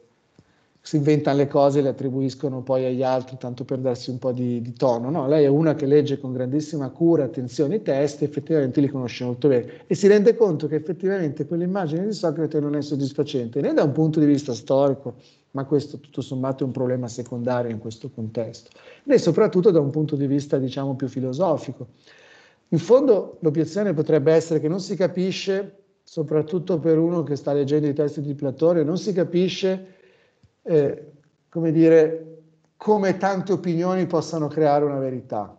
si inventano le cose e le attribuiscono poi agli altri, tanto per darsi un po' di, di tono. No? Lei è una che legge con grandissima cura, attenzione i testi, effettivamente li conosce molto bene e si rende conto che effettivamente quell'immagine di Socrate non è soddisfacente né da un punto di vista storico, ma questo tutto sommato è un problema secondario in questo contesto, né soprattutto da un punto di vista diciamo più filosofico. In fondo l'obiezione potrebbe essere che non si capisce soprattutto per uno che sta leggendo i testi di Platone, non si capisce, eh, come dire, come tante opinioni possano creare una verità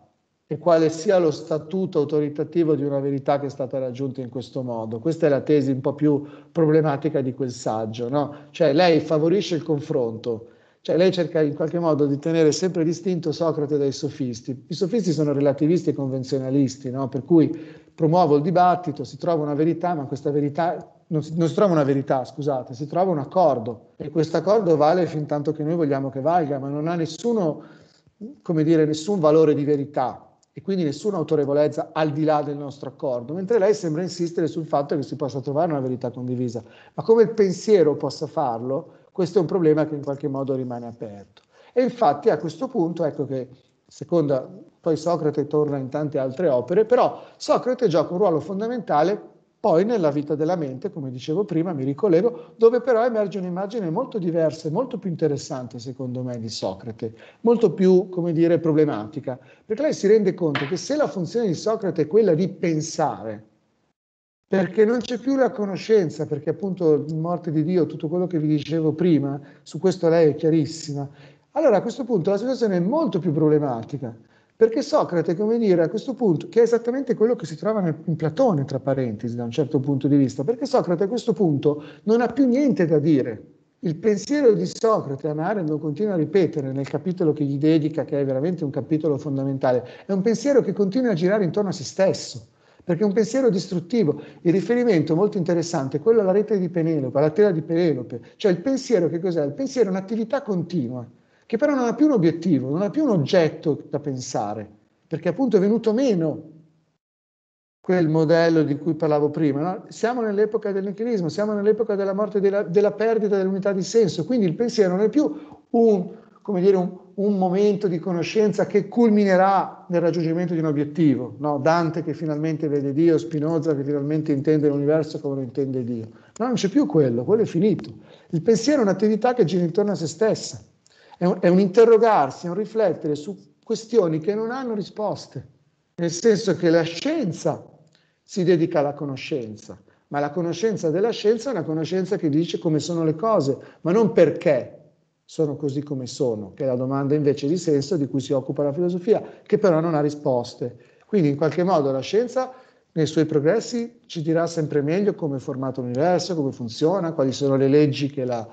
e quale sia lo statuto autoritativo di una verità che è stata raggiunta in questo modo. Questa è la tesi un po' più problematica di quel saggio, no? Cioè lei favorisce il confronto, cioè lei cerca in qualche modo di tenere sempre distinto Socrate dai sofisti. I sofisti sono relativisti e convenzionalisti, no? Per cui promuovo il dibattito, si trova una verità, ma questa verità non si, non si, trova una verità, scusate, si trova un accordo e questo accordo vale fin tanto che noi vogliamo che valga, ma non ha nessuno, come dire, nessun valore di verità e quindi nessuna autorevolezza al di là del nostro accordo, mentre lei sembra insistere sul fatto che si possa trovare una verità condivisa, ma come il pensiero possa farlo, questo è un problema che in qualche modo rimane aperto. E infatti a questo punto ecco che secondo poi Socrate torna in tante altre opere, però Socrate gioca un ruolo fondamentale poi nella vita della mente, come dicevo prima, mi ricollego, dove però emerge un'immagine molto diversa e molto più interessante, secondo me, di Socrate, molto più, come dire, problematica, perché lei si rende conto che se la funzione di Socrate è quella di pensare, perché non c'è più la conoscenza, perché appunto morte di Dio, tutto quello che vi dicevo prima, su questo lei è chiarissima, allora a questo punto la situazione è molto più problematica, perché Socrate, come dire, a questo punto, che è esattamente quello che si trova nel, in Platone, tra parentesi, da un certo punto di vista, perché Socrate a questo punto non ha più niente da dire. Il pensiero di Socrate, Anaren lo continua a ripetere nel capitolo che gli dedica, che è veramente un capitolo fondamentale, è un pensiero che continua a girare intorno a se stesso perché è un pensiero distruttivo. Il riferimento molto interessante è quello alla rete di Penelope, alla tela di Penelope, cioè il pensiero che cos'è? Il pensiero è un'attività continua che però non ha più un obiettivo, non ha più un oggetto da pensare, perché appunto è venuto meno quel modello di cui parlavo prima. No? Siamo nell'epoca del nichilismo, siamo nell'epoca della morte, della, della perdita dell'unità di senso, quindi il pensiero non è più un, dire, un, un momento di conoscenza che culminerà nel raggiungimento di un obiettivo. No? Dante che finalmente vede Dio, Spinoza che finalmente intende l'universo come lo intende Dio. No, non c'è più quello, quello è finito. Il pensiero è un'attività che gira intorno a se stessa è un, è un interrogarsi, è un riflettere su questioni che non hanno risposte, nel senso che la scienza si dedica alla conoscenza, ma la conoscenza della scienza è una conoscenza che dice come sono le cose, ma non perché sono così come sono, che è la domanda invece di senso di cui si occupa la filosofia, che però non ha risposte. Quindi in qualche modo la scienza nei suoi progressi ci dirà sempre meglio come è formato l'universo, come funziona, quali sono le leggi che la,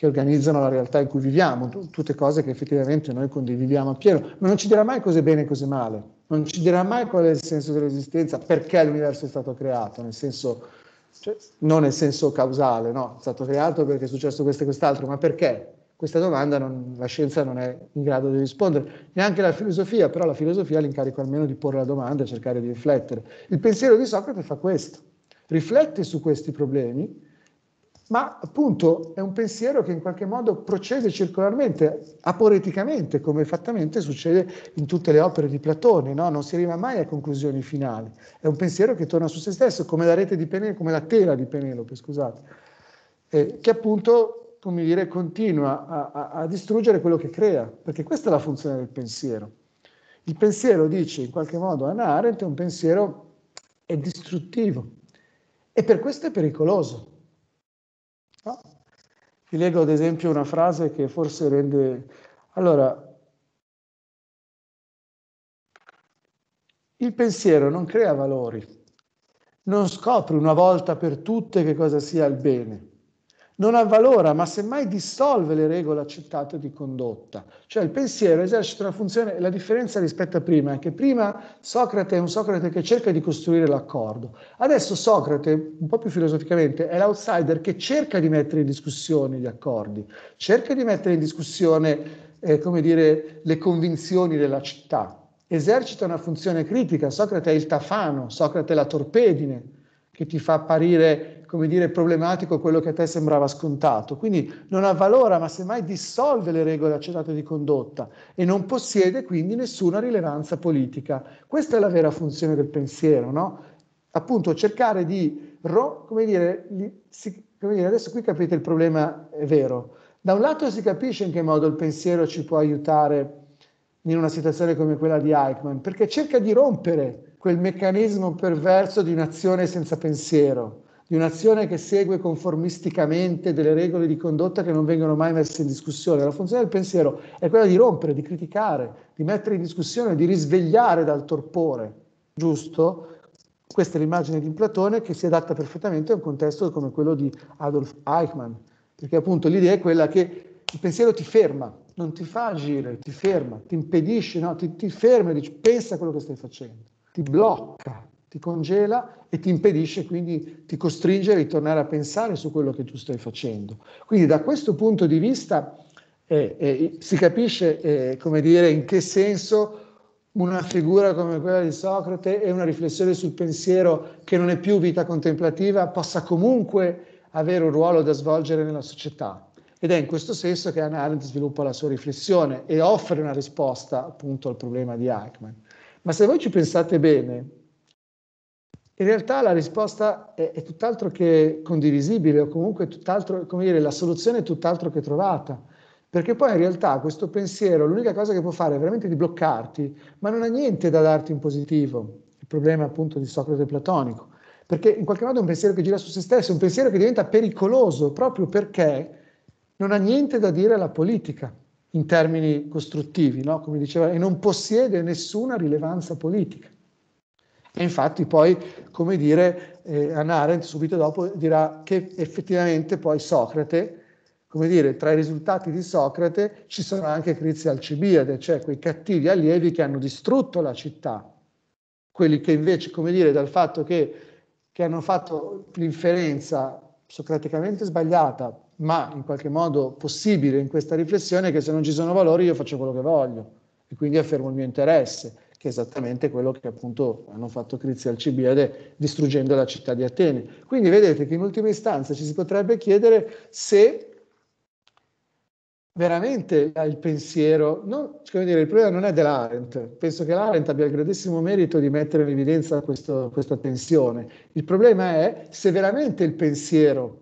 che organizzano la realtà in cui viviamo, tutte cose che effettivamente noi condividiamo appieno, ma non ci dirà mai cose bene e cose male, non ci dirà mai qual è il senso dell'esistenza, perché l'universo è stato creato, nel senso, cioè, non nel senso causale, no, è stato creato perché è successo questo e quest'altro, ma perché? Questa domanda non, la scienza non è in grado di rispondere, neanche la filosofia, però la filosofia ha l'incarico almeno di porre la domanda e cercare di riflettere. Il pensiero di Socrate fa questo, riflette su questi problemi ma appunto è un pensiero che in qualche modo procede circolarmente, aporeticamente, come fattamente succede in tutte le opere di Platone, no? non si arriva mai a conclusioni finali, è un pensiero che torna su se stesso, come la, rete di Penelope, come la tela di Penelope, scusate, eh, che appunto, come dire, continua a, a, a distruggere quello che crea, perché questa è la funzione del pensiero. Il pensiero, dice in qualche modo Anna Arendt, è un pensiero è distruttivo e per questo è pericoloso No? Ah. Vi leggo ad esempio una frase che forse rende... Allora, il pensiero non crea valori, non scopre una volta per tutte che cosa sia il bene non avvalora, ma semmai dissolve le regole accettate di condotta. Cioè il pensiero esercita una funzione, la differenza rispetto a prima è che prima Socrate è un Socrate che cerca di costruire l'accordo, adesso Socrate, un po' più filosoficamente, è l'outsider che cerca di mettere in discussione gli accordi, cerca di mettere in discussione, eh, come dire, le convinzioni della città. Esercita una funzione critica, Socrate è il tafano, Socrate è la torpedine che ti fa apparire come dire, problematico quello che a te sembrava scontato. Quindi non avvalora, ma semmai dissolve le regole accettate di condotta e non possiede quindi nessuna rilevanza politica. Questa è la vera funzione del pensiero, no? Appunto, cercare di, come dire, come dire, adesso qui capite il problema, è vero. Da un lato si capisce in che modo il pensiero ci può aiutare in una situazione come quella di Eichmann, perché cerca di rompere quel meccanismo perverso di un'azione senza pensiero di un'azione che segue conformisticamente delle regole di condotta che non vengono mai messe in discussione. La funzione del pensiero è quella di rompere, di criticare, di mettere in discussione, di risvegliare dal torpore, giusto? Questa è l'immagine di Platone che si adatta perfettamente a un contesto come quello di Adolf Eichmann, perché appunto l'idea è quella che il pensiero ti ferma, non ti fa agire, ti ferma, ti impedisce, no? ti, ti ferma e dici pensa a quello che stai facendo, ti blocca, ti congela e ti impedisce quindi, ti costringe a ritornare a pensare su quello che tu stai facendo. Quindi da questo punto di vista eh, eh, si capisce, eh, come dire, in che senso una figura come quella di Socrate e una riflessione sul pensiero che non è più vita contemplativa possa comunque avere un ruolo da svolgere nella società. Ed è in questo senso che Hannah Arendt sviluppa la sua riflessione e offre una risposta appunto al problema di Eichmann. Ma se voi ci pensate bene, in realtà la risposta è, è tutt'altro che condivisibile o comunque tutt'altro, come dire, la soluzione è tutt'altro che trovata. Perché poi in realtà questo pensiero, l'unica cosa che può fare è veramente di bloccarti, ma non ha niente da darti in positivo. Il problema appunto di Socrate platonico. Perché in qualche modo è un pensiero che gira su se stesso, è un pensiero che diventa pericoloso proprio perché non ha niente da dire alla politica in termini costruttivi, no? come diceva, e non possiede nessuna rilevanza politica. E infatti poi, come dire, eh, Anna Arendt subito dopo dirà che effettivamente poi Socrate, come dire, tra i risultati di Socrate ci sono anche Crizia Alcibiade, cioè quei cattivi allievi che hanno distrutto la città, quelli che invece, come dire, dal fatto che, che hanno fatto l'inferenza socraticamente sbagliata, ma in qualche modo possibile in questa riflessione, che se non ci sono valori io faccio quello che voglio e quindi affermo il mio interesse che è esattamente quello che appunto hanno fatto Crizia al Alcibiade distruggendo la città di Atene. Quindi vedete che in ultima istanza ci si potrebbe chiedere se veramente il pensiero, cioè, come dire, il problema non è dell'Arendt, penso che l'Arendt abbia il grandissimo merito di mettere in evidenza questo, questa tensione, il problema è se veramente il pensiero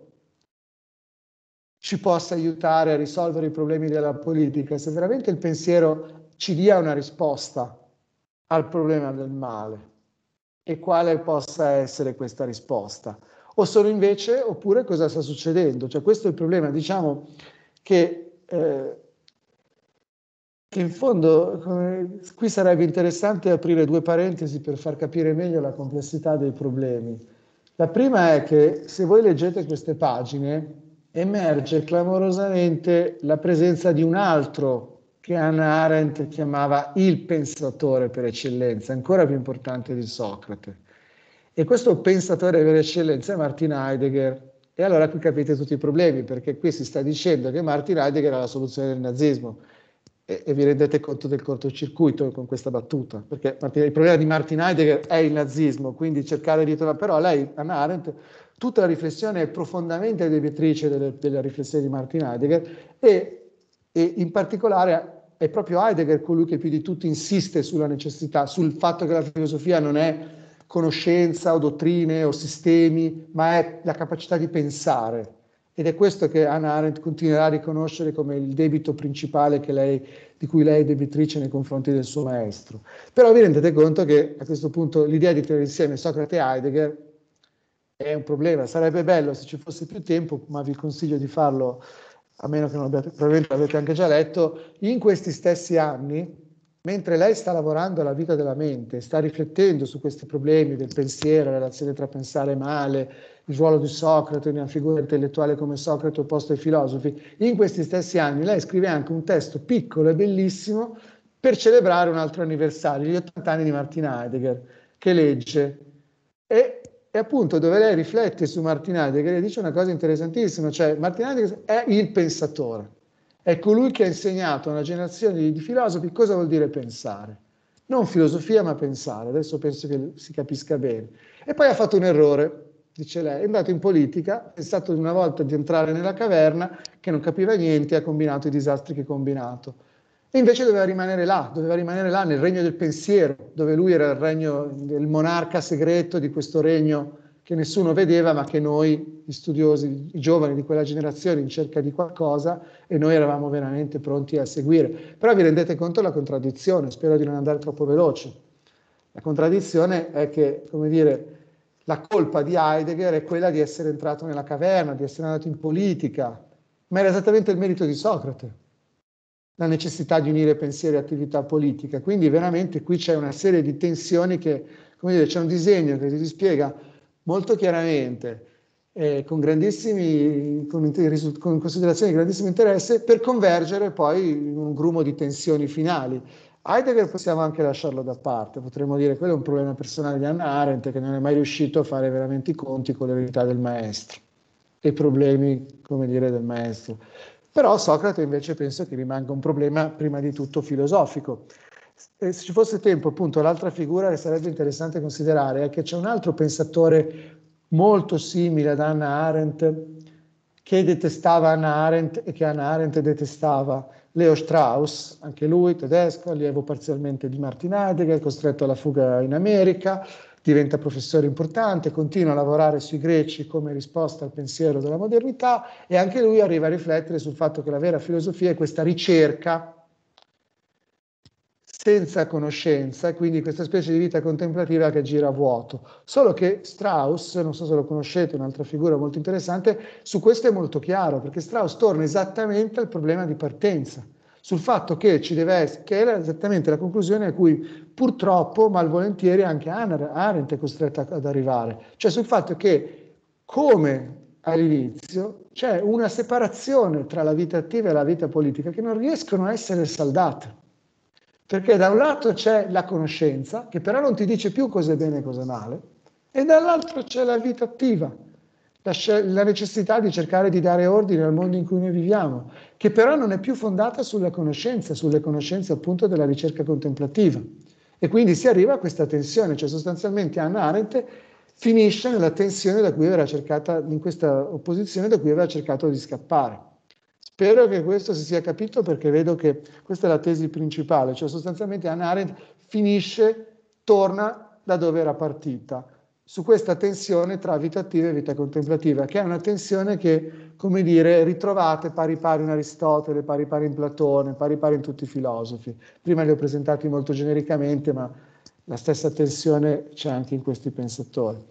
ci possa aiutare a risolvere i problemi della politica, se veramente il pensiero ci dia una risposta al problema del male e quale possa essere questa risposta. O sono invece, oppure cosa sta succedendo? Cioè questo è il problema, diciamo che, eh, che in fondo eh, qui sarebbe interessante aprire due parentesi per far capire meglio la complessità dei problemi. La prima è che se voi leggete queste pagine emerge clamorosamente la presenza di un altro problema che Hannah Arendt chiamava il pensatore per eccellenza, ancora più importante di Socrate. E questo pensatore per eccellenza è Martin Heidegger. E allora qui capite tutti i problemi, perché qui si sta dicendo che Martin Heidegger era la soluzione del nazismo. E, e vi rendete conto del cortocircuito con questa battuta, perché Martin, il problema di Martin Heidegger è il nazismo, quindi cercare di trovare... Però lei, Hannah Arendt, tutta la riflessione è profondamente debitrice delle, della riflessione di Martin Heidegger e e in particolare è proprio Heidegger colui che più di tutti insiste sulla necessità, sul fatto che la filosofia non è conoscenza o dottrine o sistemi, ma è la capacità di pensare. Ed è questo che Anna Arendt continuerà a riconoscere come il debito principale lei, di cui lei è debitrice nei confronti del suo maestro. Però vi rendete conto che a questo punto l'idea di tenere insieme Socrate e Heidegger è un problema. Sarebbe bello se ci fosse più tempo, ma vi consiglio di farlo a meno che non abbiate, probabilmente l'avete anche già letto, in questi stessi anni, mentre lei sta lavorando alla vita della mente, sta riflettendo su questi problemi del pensiero, la relazione tra pensare male, il ruolo di Socrate, una figura intellettuale come Socrate opposto ai filosofi, in questi stessi anni lei scrive anche un testo piccolo e bellissimo per celebrare un altro anniversario, gli 80 anni di Martin Heidegger, che legge. E e appunto dove lei riflette su Martinade, che le dice una cosa interessantissima, cioè Martinade è il pensatore, è colui che ha insegnato a una generazione di filosofi cosa vuol dire pensare. Non filosofia, ma pensare. Adesso penso che si capisca bene. E poi ha fatto un errore, dice lei, è andato in politica, è pensato una volta di entrare nella caverna, che non capiva niente, ha combinato i disastri che ha combinato. E invece doveva rimanere là, doveva rimanere là nel regno del pensiero, dove lui era il regno del monarca segreto di questo regno che nessuno vedeva, ma che noi, gli studiosi, i giovani di quella generazione, in cerca di qualcosa, e noi eravamo veramente pronti a seguire. Però vi rendete conto della contraddizione, spero di non andare troppo veloce. La contraddizione è che, come dire, la colpa di Heidegger è quella di essere entrato nella caverna, di essere andato in politica, ma era esattamente il merito di Socrate la necessità di unire pensiero e attività politica. Quindi veramente qui c'è una serie di tensioni che, come dire, c'è un disegno che si spiega molto chiaramente, eh, con, con, con considerazioni di grandissimo interesse, per convergere poi in un grumo di tensioni finali. Heidegger possiamo anche lasciarlo da parte, potremmo dire quello è un problema personale di Anna Arendt che non è mai riuscito a fare veramente i conti con le verità del maestro e i problemi, come dire, del maestro. Però Socrate invece penso che rimanga un problema prima di tutto filosofico. E se ci fosse tempo, appunto, l'altra figura che sarebbe interessante considerare è che c'è un altro pensatore molto simile ad Anna Arendt che detestava Anna Arendt e che Anna Arendt detestava, Leo Strauss, anche lui tedesco, allievo parzialmente di Martin Heidegger, costretto alla fuga in America, diventa professore importante, continua a lavorare sui greci come risposta al pensiero della modernità e anche lui arriva a riflettere sul fatto che la vera filosofia è questa ricerca senza conoscenza, quindi questa specie di vita contemplativa che gira a vuoto. Solo che Strauss, non so se lo conoscete, un'altra figura molto interessante, su questo è molto chiaro, perché Strauss torna esattamente al problema di partenza sul fatto che ci deve essere, che era esattamente la conclusione a cui purtroppo, malvolentieri, anche Arendt è costretta ad arrivare, cioè sul fatto che come all'inizio c'è una separazione tra la vita attiva e la vita politica che non riescono a essere saldate. Perché da un lato c'è la conoscenza, che però non ti dice più cosa è bene e cosa è male, e dall'altro c'è la vita attiva, la, la necessità di cercare di dare ordine al mondo in cui noi viviamo, che però non è più fondata sulla conoscenza, sulle conoscenze appunto della ricerca contemplativa. E quindi si arriva a questa tensione, cioè sostanzialmente Anna Arendt finisce nella tensione da cui aveva cercato, in questa opposizione da cui aveva cercato di scappare. Spero che questo si sia capito perché vedo che questa è la tesi principale, cioè sostanzialmente Anna Arendt finisce, torna da dove era partita, su questa tensione tra vita attiva e vita contemplativa, che è una tensione che, come dire, ritrovate pari pari in Aristotele, pari pari in Platone, pari pari in tutti i filosofi. Prima li ho presentati molto genericamente, ma la stessa tensione c'è anche in questi pensatori.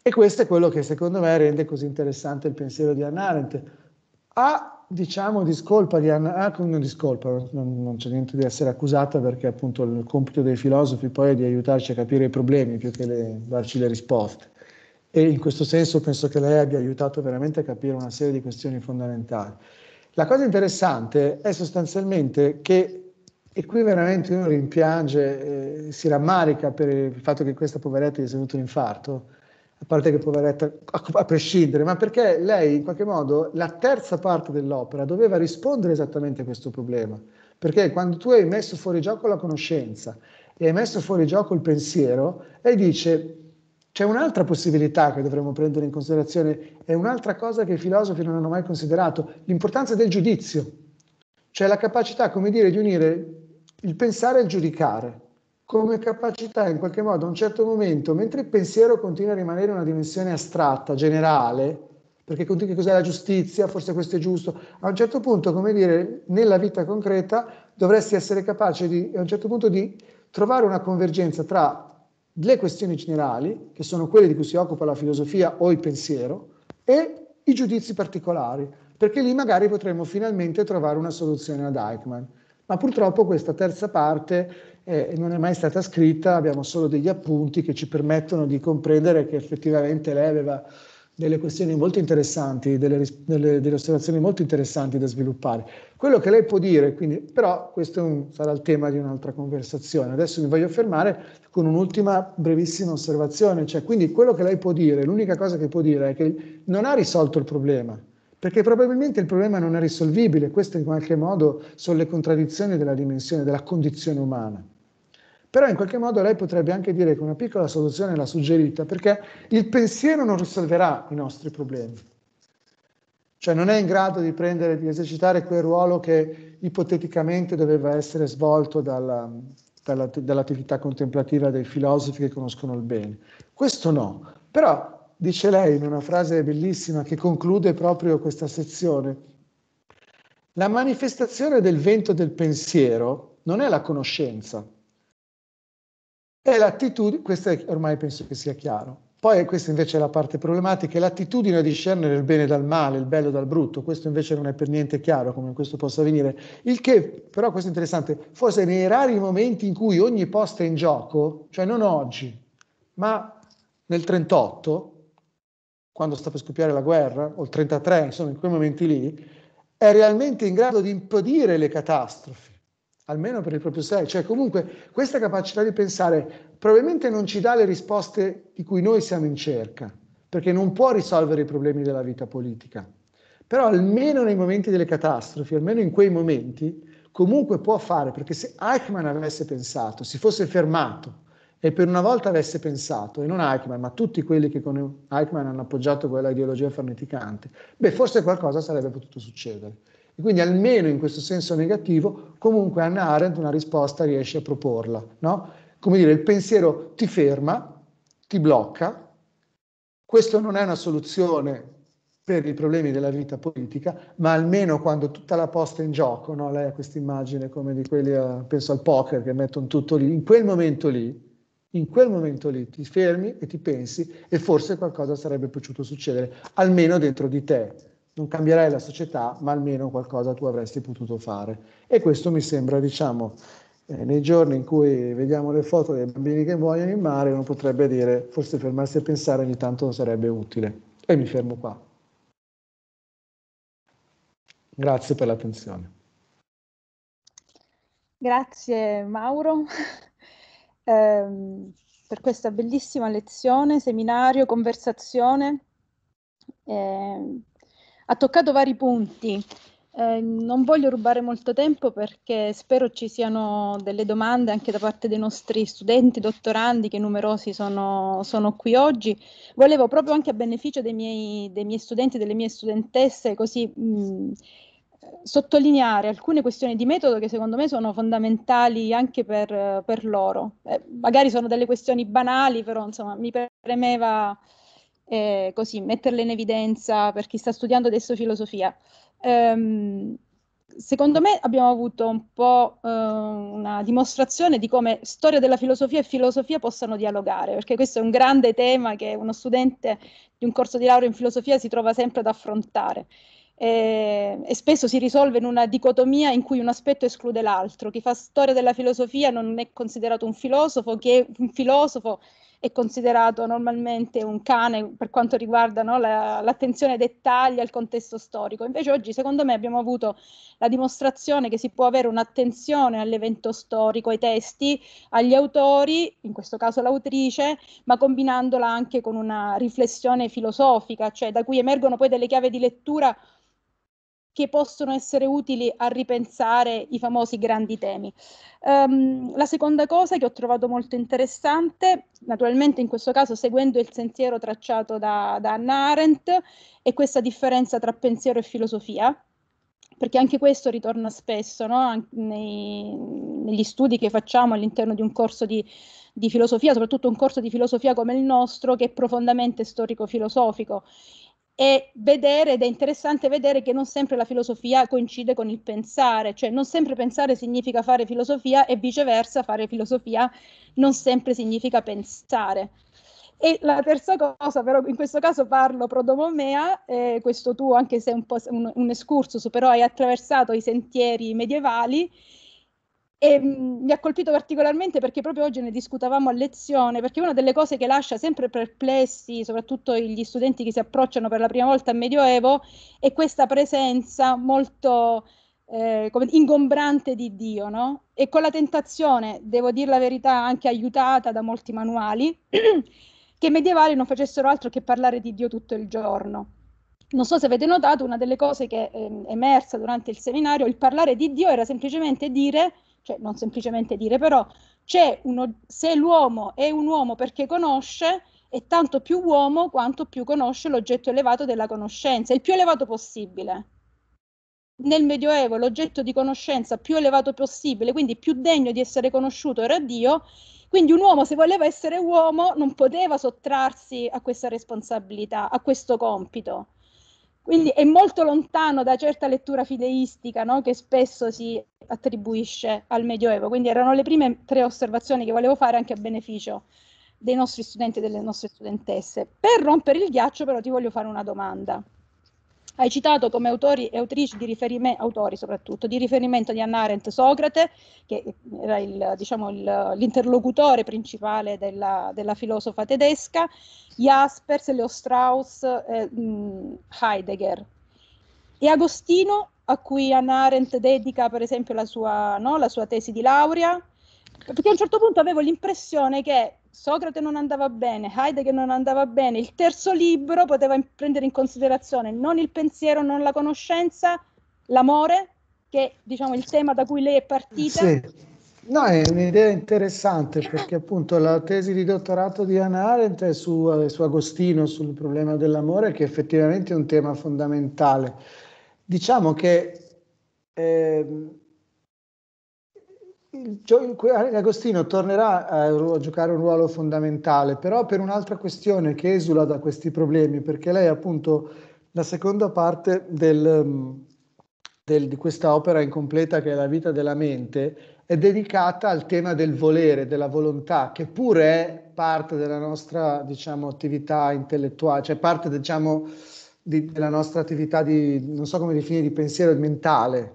E questo è quello che secondo me rende così interessante il pensiero di Hannah Arendt. Ha diciamo discolpa di Anna, ah, ecco, non discolpa, non, non, c'è niente di essere accusata perché appunto il compito dei filosofi poi è di aiutarci a capire i problemi più che le, darci le risposte. E in questo senso penso che lei abbia aiutato veramente a capire una serie di questioni fondamentali. La cosa interessante è sostanzialmente che, e qui veramente uno rimpiange, eh, si rammarica per il fatto che questa poveretta gli è venuto un infarto, a parte che poveretta, a, a prescindere, ma perché lei in qualche modo la terza parte dell'opera doveva rispondere esattamente a questo problema. Perché quando tu hai messo fuori gioco la conoscenza e hai messo fuori gioco il pensiero, lei dice c'è un'altra possibilità che dovremmo prendere in considerazione, è un'altra cosa che i filosofi non hanno mai considerato, l'importanza del giudizio, cioè la capacità, come dire, di unire il pensare e il giudicare come capacità in qualche modo a un certo momento, mentre il pensiero continua a rimanere una dimensione astratta, generale, perché continua cos'è la giustizia, forse questo è giusto, a un certo punto, come dire, nella vita concreta dovresti essere capace di, a un certo punto di trovare una convergenza tra le questioni generali, che sono quelle di cui si occupa la filosofia o il pensiero, e i giudizi particolari, perché lì magari potremmo finalmente trovare una soluzione ad Eichmann. Ma purtroppo questa terza parte eh, non è mai stata scritta, abbiamo solo degli appunti che ci permettono di comprendere che effettivamente lei aveva delle questioni molto interessanti, delle, delle, delle osservazioni molto interessanti da sviluppare. Quello che lei può dire, quindi, però questo un, sarà il tema di un'altra conversazione. Adesso mi voglio fermare con un'ultima brevissima osservazione, cioè quindi quello che lei può dire, l'unica cosa che può dire è che non ha risolto il problema, perché probabilmente il problema non è risolvibile, queste in qualche modo sono le contraddizioni della dimensione, della condizione umana però in qualche modo lei potrebbe anche dire che una piccola soluzione l'ha suggerita, perché il pensiero non risolverà i nostri problemi, cioè non è in grado di, prendere, di esercitare quel ruolo che ipoteticamente doveva essere svolto dalla, dalla, dall'attività contemplativa dei filosofi che conoscono il bene. Questo no, però dice lei in una frase bellissima che conclude proprio questa sezione, la manifestazione del vento del pensiero non è la conoscenza è l'attitudine, questo è, ormai penso che sia chiaro. Poi questa invece è la parte problematica, è l'attitudine a discernere il bene dal male, il bello dal brutto, questo invece non è per niente chiaro come questo possa avvenire. Il che, però questo è interessante, forse nei rari momenti in cui ogni posta è in gioco, cioè non oggi, ma nel 38, quando sta per scoppiare la guerra, o il 33, insomma in quei momenti lì, è realmente in grado di impedire le catastrofi almeno per il proprio sé. Cioè, comunque, questa capacità di pensare probabilmente non ci dà le risposte di cui noi siamo in cerca, perché non può risolvere i problemi della vita politica. Però almeno nei momenti delle catastrofi, almeno in quei momenti, comunque può fare, perché se Eichmann avesse pensato, si fosse fermato e per una volta avesse pensato, e non Eichmann, ma tutti quelli che con Eichmann hanno appoggiato quella ideologia farneticante, beh, forse qualcosa sarebbe potuto succedere. E quindi almeno in questo senso negativo, comunque Anna Arendt una risposta riesce a proporla. No? Come dire, il pensiero ti ferma, ti blocca, questo non è una soluzione per i problemi della vita politica, ma almeno quando tutta la posta è in gioco, no? lei ha questa immagine come di quelli, a, eh, penso al poker, che mettono tutto lì, in quel momento lì, in quel momento lì ti fermi e ti pensi e forse qualcosa sarebbe potuto succedere, almeno dentro di te non cambierai la società, ma almeno qualcosa tu avresti potuto fare. E questo mi sembra, diciamo, eh, nei giorni in cui vediamo le foto dei bambini che muoiono in mare, uno potrebbe dire, forse fermarsi a pensare ogni tanto sarebbe utile. E mi fermo qua. Grazie per l'attenzione. Grazie Mauro eh, per questa bellissima lezione, seminario, conversazione. Eh, ha toccato vari punti. Eh, non voglio rubare molto tempo perché spero ci siano delle domande anche da parte dei nostri studenti, dottorandi, che numerosi sono, sono qui oggi. Volevo proprio anche a beneficio dei miei, dei miei studenti, delle mie studentesse, così mh, sottolineare alcune questioni di metodo che secondo me sono fondamentali anche per, per loro. Eh, magari sono delle questioni banali, però insomma mi premeva eh, così metterle in evidenza per chi sta studiando adesso filosofia. Ehm, secondo me abbiamo avuto un po' eh, una dimostrazione di come storia della filosofia e filosofia possano dialogare, perché questo è un grande tema che uno studente di un corso di laurea in filosofia si trova sempre ad affrontare. E, eh, e spesso si risolve in una dicotomia in cui un aspetto esclude l'altro. Chi fa storia della filosofia non è considerato un filosofo, chi è un filosofo è considerato normalmente un cane per quanto riguarda no, la, l'attenzione ai dettagli, al contesto storico. Invece oggi secondo me abbiamo avuto la dimostrazione che si può avere un'attenzione all'evento storico, ai testi, agli autori, in questo caso l'autrice, ma combinandola anche con una riflessione filosofica, cioè da cui emergono poi delle chiavi di lettura che possono essere utili a ripensare i famosi grandi temi. Um, la seconda cosa che ho trovato molto interessante, naturalmente in questo caso seguendo il sentiero tracciato da, da Anna Arendt, è questa differenza tra pensiero e filosofia, perché anche questo ritorna spesso no? Nei, negli studi che facciamo all'interno di un corso di, di filosofia, soprattutto un corso di filosofia come il nostro che è profondamente storico-filosofico e vedere, ed è interessante vedere che non sempre la filosofia coincide con il pensare, cioè non sempre pensare significa fare filosofia e viceversa fare filosofia non sempre significa pensare. E la terza cosa, però in questo caso parlo prodomomea, eh, questo tu anche se è un po' un, un escursus, però hai attraversato i sentieri medievali e mi ha colpito particolarmente perché proprio oggi ne discutavamo a lezione, perché una delle cose che lascia sempre perplessi, soprattutto gli studenti che si approcciano per la prima volta al Medioevo, è questa presenza molto eh, come, ingombrante di Dio, no? E con la tentazione, devo dire la verità, anche aiutata da molti manuali, che i medievali non facessero altro che parlare di Dio tutto il giorno. Non so se avete notato, una delle cose che ehm, è emersa durante il seminario, il parlare di Dio era semplicemente dire cioè non semplicemente dire, però uno, se l'uomo è un uomo perché conosce, è tanto più uomo quanto più conosce l'oggetto elevato della conoscenza, il più elevato possibile. Nel Medioevo l'oggetto di conoscenza più elevato possibile, quindi più degno di essere conosciuto, era Dio, quindi un uomo, se voleva essere uomo, non poteva sottrarsi a questa responsabilità, a questo compito. Quindi è molto lontano da certa lettura fideistica no? che spesso si attribuisce al Medioevo. Quindi erano le prime tre osservazioni che volevo fare anche a beneficio dei nostri studenti e delle nostre studentesse. Per rompere il ghiaccio però ti voglio fare una domanda. Hai citato come autori e autrici di riferimento, autori soprattutto, di riferimento di Anna Arendt Socrate, che era il, diciamo, il, l'interlocutore principale della, della, filosofa tedesca, Jaspers, Leo Strauss, eh, Heidegger. E Agostino, a cui Anna Arendt dedica per esempio la sua, no, la sua tesi di laurea, perché a un certo punto avevo l'impressione che Socrate non andava bene, Heidegger non andava bene, il terzo libro poteva prendere in considerazione non il pensiero, non la conoscenza, l'amore, che è diciamo, il tema da cui lei è partita. Sì. No, è un'idea interessante perché appunto la tesi di dottorato di Hannah Arendt è su, eh, su Agostino, sul problema dell'amore, che effettivamente è un tema fondamentale. Diciamo che eh, Agostino tornerà a, giocare un ruolo fondamentale, però per un'altra questione che esula da questi problemi, perché lei appunto la seconda parte del, mm, del, di questa opera incompleta che è la vita della mente è dedicata al tema del volere, della volontà, che pure è parte della nostra diciamo, attività intellettuale, cioè parte diciamo, di, della nostra attività di, non so come definire, di pensiero mentale,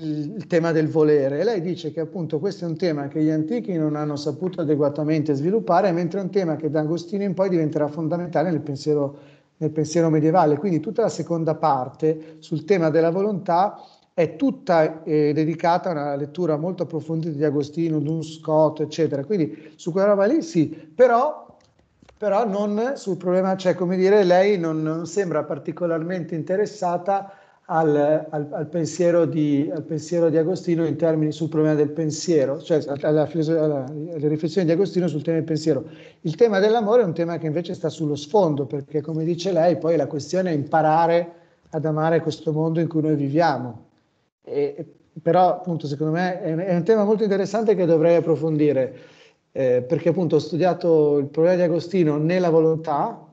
il tema del volere. E lei dice che appunto questo è un tema che gli antichi non hanno saputo adeguatamente sviluppare, mentre è un tema che da Agostino in poi diventerà fondamentale nel pensiero, nel pensiero medievale. Quindi tutta la seconda parte sul tema della volontà è tutta eh, dedicata a una lettura molto approfondita di Agostino, Dun Scott, eccetera. Quindi su quella roba lì sì, però però non sul problema, cioè come dire, lei non, non sembra particolarmente interessata a al, al, al, pensiero di, al, pensiero di, Agostino in termini sul problema del pensiero, cioè alla, alla, alle riflessioni di Agostino sul tema del pensiero. Il tema dell'amore è un tema che invece sta sullo sfondo, perché come dice lei, poi la questione è imparare ad amare questo mondo in cui noi viviamo. E, però, appunto, secondo me è, è un tema molto interessante che dovrei approfondire, eh, perché appunto ho studiato il problema di Agostino nella volontà,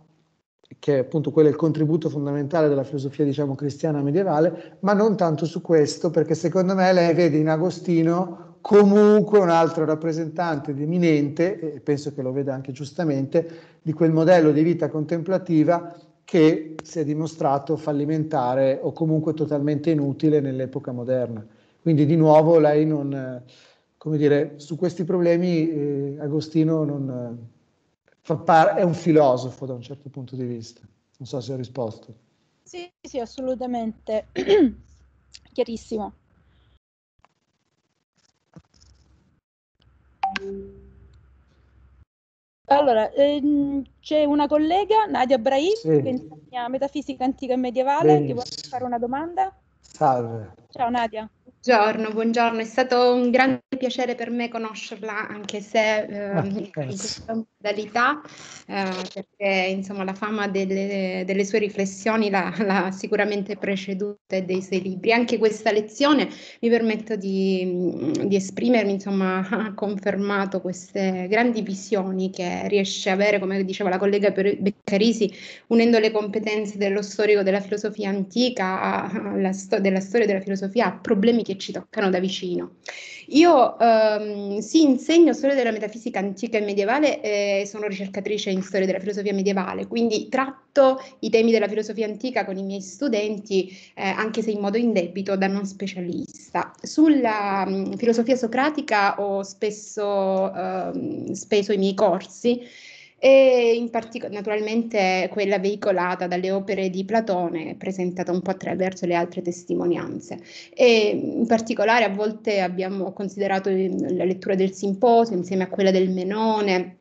che è appunto quello è il contributo fondamentale della filosofia diciamo cristiana medievale, ma non tanto su questo, perché secondo me lei vede in Agostino comunque un altro rappresentante ed eminente, e penso che lo veda anche giustamente, di quel modello di vita contemplativa che si è dimostrato fallimentare o comunque totalmente inutile nell'epoca moderna. Quindi di nuovo lei non, eh, come dire, su questi problemi eh, Agostino non eh, è un filosofo da un certo punto di vista. Non so se ho risposto. Sì, sì, assolutamente. Chiarissimo. Allora, ehm, c'è una collega, Nadia Brahi, sì. che insegna metafisica antica e medievale, Bene. ti vuole fare una domanda? Salve. Ciao Nadia. Buongiorno, buongiorno, è stato un grande piacere per me conoscerla anche se eh, in questa modalità, eh, perché insomma, la fama delle, delle sue riflessioni l'ha, sicuramente preceduta e dei suoi libri. Anche questa lezione mi permetto di, mm, di esprimermi, insomma, ha confermato queste grandi visioni che riesce a avere, come diceva la collega Beccarisi, unendo le competenze dello storico della filosofia antica alla sto- della storia della filosofia a problemi che ci toccano da vicino. Io ehm, sì, insegno storia della metafisica antica e medievale e sono ricercatrice in storia della filosofia medievale, quindi tratto i temi della filosofia antica con i miei studenti, eh, anche se in modo indebito da non specialista. Sulla mh, mm, filosofia socratica ho spesso ehm, speso i miei corsi e in particolare naturalmente quella veicolata dalle opere di Platone, presentata un po' attraverso le altre testimonianze. E in particolare a volte abbiamo considerato eh, la lettura del Simposio insieme a quella del Menone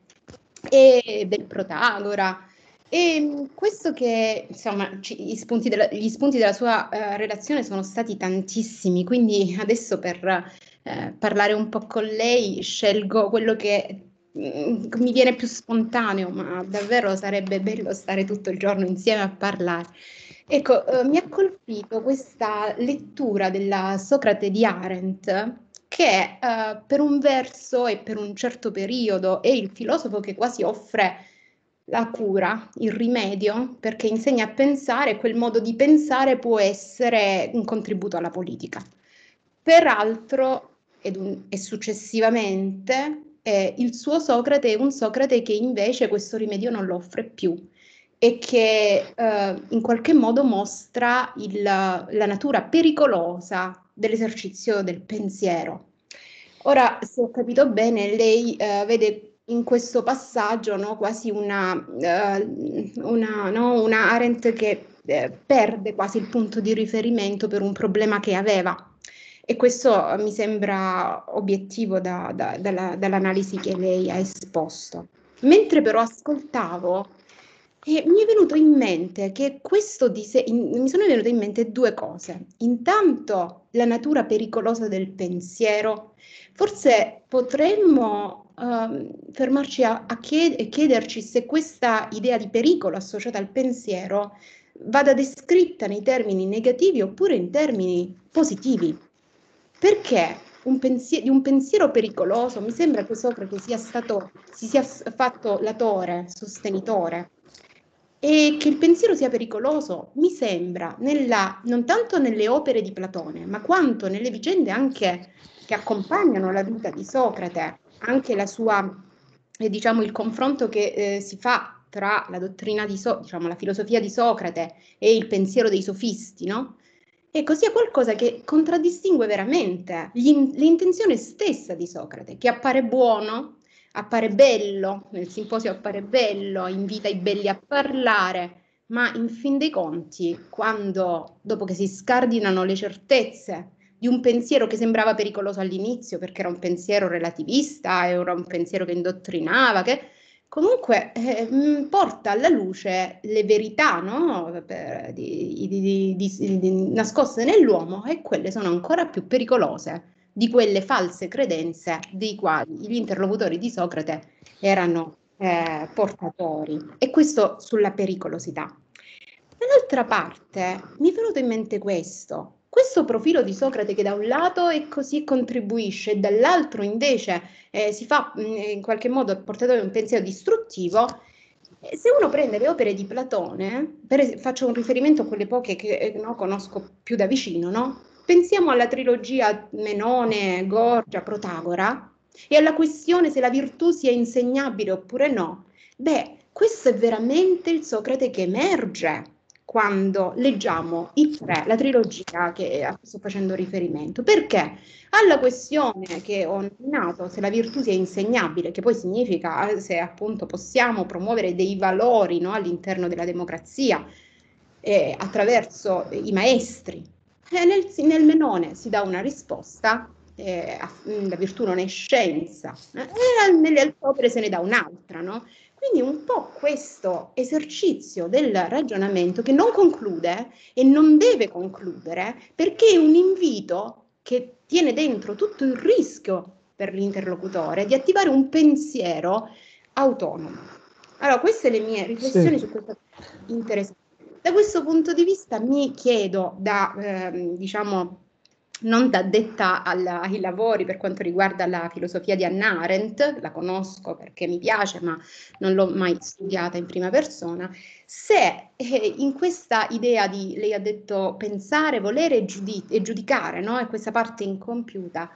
e del Protagora. E mm, questo che, insomma, gli spunti della, gli spunti della sua eh, relazione sono stati tantissimi, quindi adesso per eh, parlare un po' con lei scelgo quello che Mm, mi viene più spontaneo, ma davvero sarebbe bello stare tutto il giorno insieme a parlare. Ecco, eh, mi ha colpito questa lettura della Socrate di Arendt che eh, per un verso e per un certo periodo è il filosofo che quasi offre la cura, il rimedio, perché insegna a pensare e quel modo di pensare può essere un contributo alla politica. Peraltro, ed un, e successivamente, eh, il suo Socrate è un Socrate che invece questo rimedio non lo offre più e che eh, in qualche modo mostra il, la natura pericolosa dell'esercizio del pensiero. Ora, se ho capito bene, lei eh, vede in questo passaggio no, quasi una, eh, una, no, una Arendt che eh, perde quasi il punto di riferimento per un problema che aveva e questo eh, mi sembra obiettivo da, da, dalla, dall'analisi che lei ha esposto. Mentre però ascoltavo, e eh, mi è venuto in mente che questo dise- in, mi sono venute in mente due cose. Intanto la natura pericolosa del pensiero. Forse potremmo um, fermarci a, a chied- chiederci se questa idea di pericolo associata al pensiero vada descritta nei termini negativi oppure in termini positivi. Perché un pensiero, di un pensiero pericoloso mi sembra che Socrate sia stato, si sia fatto latore, sostenitore. E che il pensiero sia pericoloso mi sembra nella, non tanto nelle opere di Platone, ma quanto nelle vicende anche che accompagnano la vita di Socrate, anche la sua, eh, diciamo, il confronto che eh, si fa tra la dottrina di so- diciamo, la filosofia di Socrate e il pensiero dei sofisti, no? E così è qualcosa che contraddistingue veramente l'intenzione stessa di Socrate, che appare buono, appare bello, nel simposio appare bello, invita i belli a parlare, ma in fin dei conti, quando, dopo che si scardinano le certezze di un pensiero che sembrava pericoloso all'inizio, perché era un pensiero relativista, era un pensiero che indottrinava, che comunque eh, mm, porta alla luce le verità no? per, di, di, di, nascoste nell'uomo e quelle sono ancora più pericolose di quelle false credenze dei quali gli interlocutori di Socrate erano eh, portatori. E questo sulla pericolosità. Dall'altra parte mi è venuto in mente questo questo profilo di Socrate che da un lato è così contribuisce e dall'altro invece eh, si fa mh, mm, in qualche modo portatore di un pensiero distruttivo, eh, se uno prende le opere di Platone, per, faccio un riferimento a quelle poche che eh, no, conosco più da vicino, no? pensiamo alla trilogia Menone, Gorgia, Protagora e alla questione se la virtù sia insegnabile oppure no, beh, questo è veramente il Socrate che emerge quando leggiamo i tre, la trilogia a cui sto facendo riferimento, perché alla questione che ho nominato, se la virtù sia insegnabile, che poi significa eh, se appunto possiamo promuovere dei valori no, all'interno della democrazia eh, attraverso i maestri, eh, nel, nel, menone si dà una risposta, eh, a, la virtù non è scienza, eh, e nelle altre opere se ne dà un'altra, no? Quindi un po' questo esercizio del ragionamento che non conclude e non deve concludere perché è un invito che tiene dentro tutto il rischio per l'interlocutore di attivare un pensiero autonomo. Allora, queste le mie riflessioni sì. su questa interessante. Da questo punto di vista mi chiedo da, eh, diciamo, non da detta alla, ai lavori per quanto riguarda la filosofia di Anna Arendt, la conosco perché mi piace, ma non l'ho mai studiata in prima persona, se eh, in questa idea di, lei ha detto, pensare, volere giudic- e giudicare, no? è questa parte incompiuta,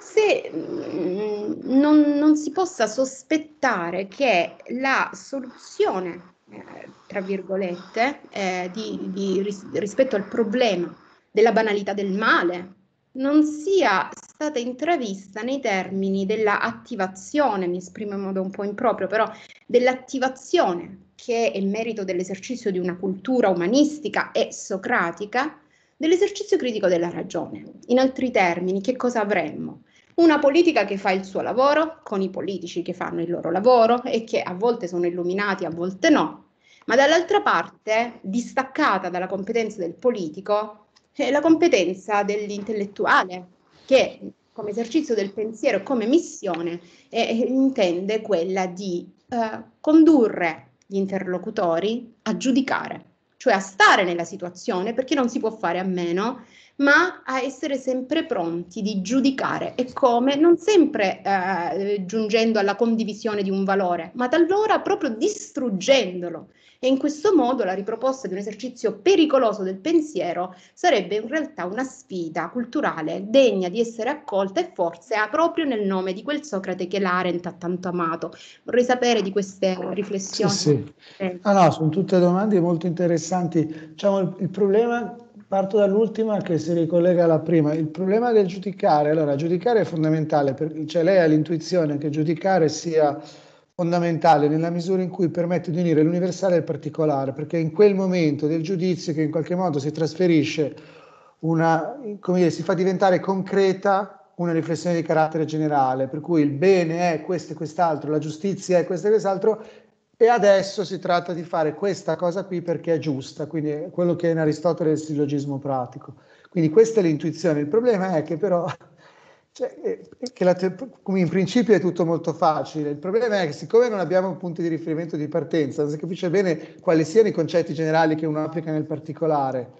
se mh, mm, non, non, si possa sospettare che la soluzione, eh, tra virgolette, eh, di, di, rispetto al problema della banalità del male, non sia stata intravista nei termini dell'attivazione, mi esprimo in modo un po' improprio, però dell'attivazione che è merito dell'esercizio di una cultura umanistica e socratica, dell'esercizio critico della ragione. In altri termini, che cosa avremmo? Una politica che fa il suo lavoro, con i politici che fanno il loro lavoro e che a volte sono illuminati, a volte no, ma dall'altra parte, distaccata dalla competenza del politico, è cioè, la competenza dell'intellettuale che come esercizio del pensiero, come missione, è, intende quella di eh, condurre gli interlocutori a giudicare, cioè a stare nella situazione perché non si può fare a meno, ma a essere sempre pronti di giudicare e come, non sempre eh, giungendo alla condivisione di un valore, ma talora proprio distruggendolo e in questo modo la riproposta di un esercizio pericoloso del pensiero sarebbe in realtà una sfida culturale degna di essere accolta e forse ha proprio nel nome di quel Socrate che l'Arendt ha tanto amato. Vorrei sapere di queste riflessioni. Sì, sì. Eh. Ah, no, sono tutte domande molto interessanti. Diciamo, il, il problema parto dall'ultima che si ricollega alla prima. Il problema del giudicare, allora giudicare è fondamentale, per, cioè lei ha l'intuizione che giudicare sia fondamentale nella misura in cui permette di unire l'universale al particolare, perché è in quel momento del giudizio che in qualche modo si trasferisce una, come dire, si fa diventare concreta una riflessione di carattere generale, per cui il bene è questo e quest'altro, la giustizia è questo e quest'altro, e adesso si tratta di fare questa cosa qui perché è giusta, quindi è quello che in Aristotele è il sillogismo pratico. Quindi questa è l'intuizione, il problema è che però cioè, eh, te- in principio è tutto molto facile, il problema è che siccome non abbiamo punti di riferimento di partenza, non si capisce bene quali siano i concetti generali che uno applica nel particolare.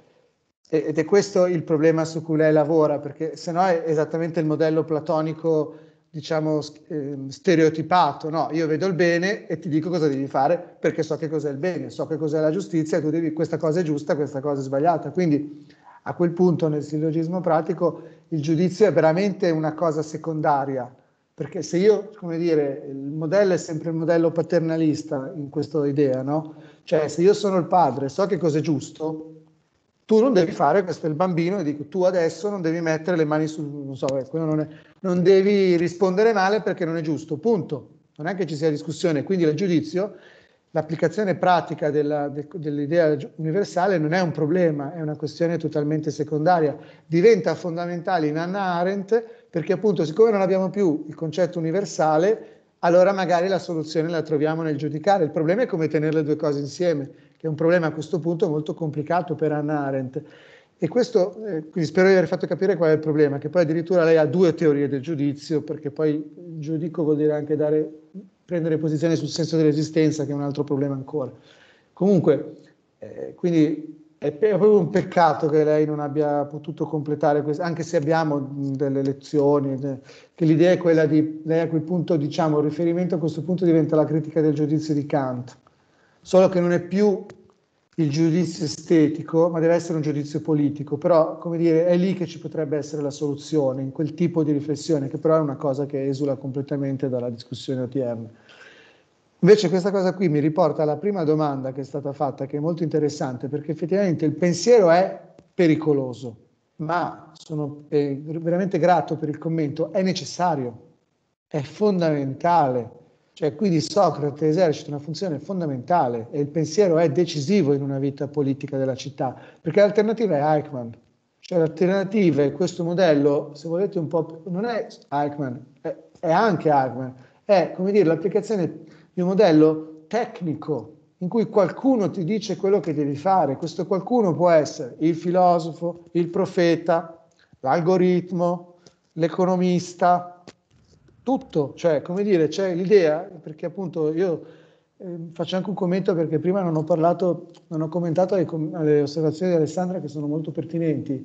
Ed è questo il problema su cui lei lavora, perché se no è esattamente il modello platonico, diciamo, ehm, stereotipato. No, io vedo il bene e ti dico cosa devi fare, perché so che cos'è il bene, so che cos'è la giustizia, tu devi, questa cosa è giusta, questa cosa è sbagliata. Quindi a quel punto nel sillogismo pratico il giudizio è veramente una cosa secondaria, perché se io, come dire, il modello è sempre il modello paternalista in questa idea, no? Cioè se io sono il padre e so che cosa è giusto, tu non devi fare questo il bambino e dico tu adesso non devi mettere le mani sul non so ecco, non, è, non, devi rispondere male perché non è giusto punto non è che ci sia discussione quindi il giudizio l'applicazione pratica della, de, dell'idea universale non è un problema, è una questione totalmente secondaria. Diventa fondamentale in Anna Arendt perché appunto siccome non abbiamo più il concetto universale, allora magari la soluzione la troviamo nel giudicare. Il problema è come tenere le due cose insieme, che è un problema a questo punto molto complicato per Anna Arendt. E questo, eh, quindi spero di aver fatto capire qual è il problema, che poi addirittura lei ha due teorie del giudizio, perché poi giudico vuol dire anche dare prendere posizione sul senso dell'esistenza, che è un altro problema ancora. Comunque, eh, quindi è proprio un peccato che lei non abbia potuto completare questo, anche se abbiamo delle lezioni, eh, che l'idea è quella di, lei a quel punto, diciamo, il riferimento a questo punto diventa la critica del giudizio di Kant, solo che non è più il giudizio estetico, ma deve essere un giudizio politico, però come dire, è lì che ci potrebbe essere la soluzione, in quel tipo di riflessione, che però è una cosa che esula completamente dalla discussione OTM. Invece questa cosa qui mi riporta alla prima domanda che è stata fatta, che è molto interessante, perché effettivamente il pensiero è pericoloso, ma sono veramente grato per il commento, è necessario, è fondamentale cioè, quindi Socrate esercita una funzione fondamentale e il pensiero è decisivo in una vita politica della città, perché l'alternativa è Eichmann. Cioè, l'alternativa è questo modello, se volete un po', non è Eichmann, è, è anche Eichmann, è come dire l'applicazione di un modello tecnico in cui qualcuno ti dice quello che devi fare. Questo qualcuno può essere il filosofo, il profeta, l'algoritmo, l'economista, tutto, cioè come dire, c'è l'idea, perché appunto io eh, faccio anche un commento perché prima non ho parlato, non ho commentato alle, alle osservazioni di Alessandra che sono molto pertinenti.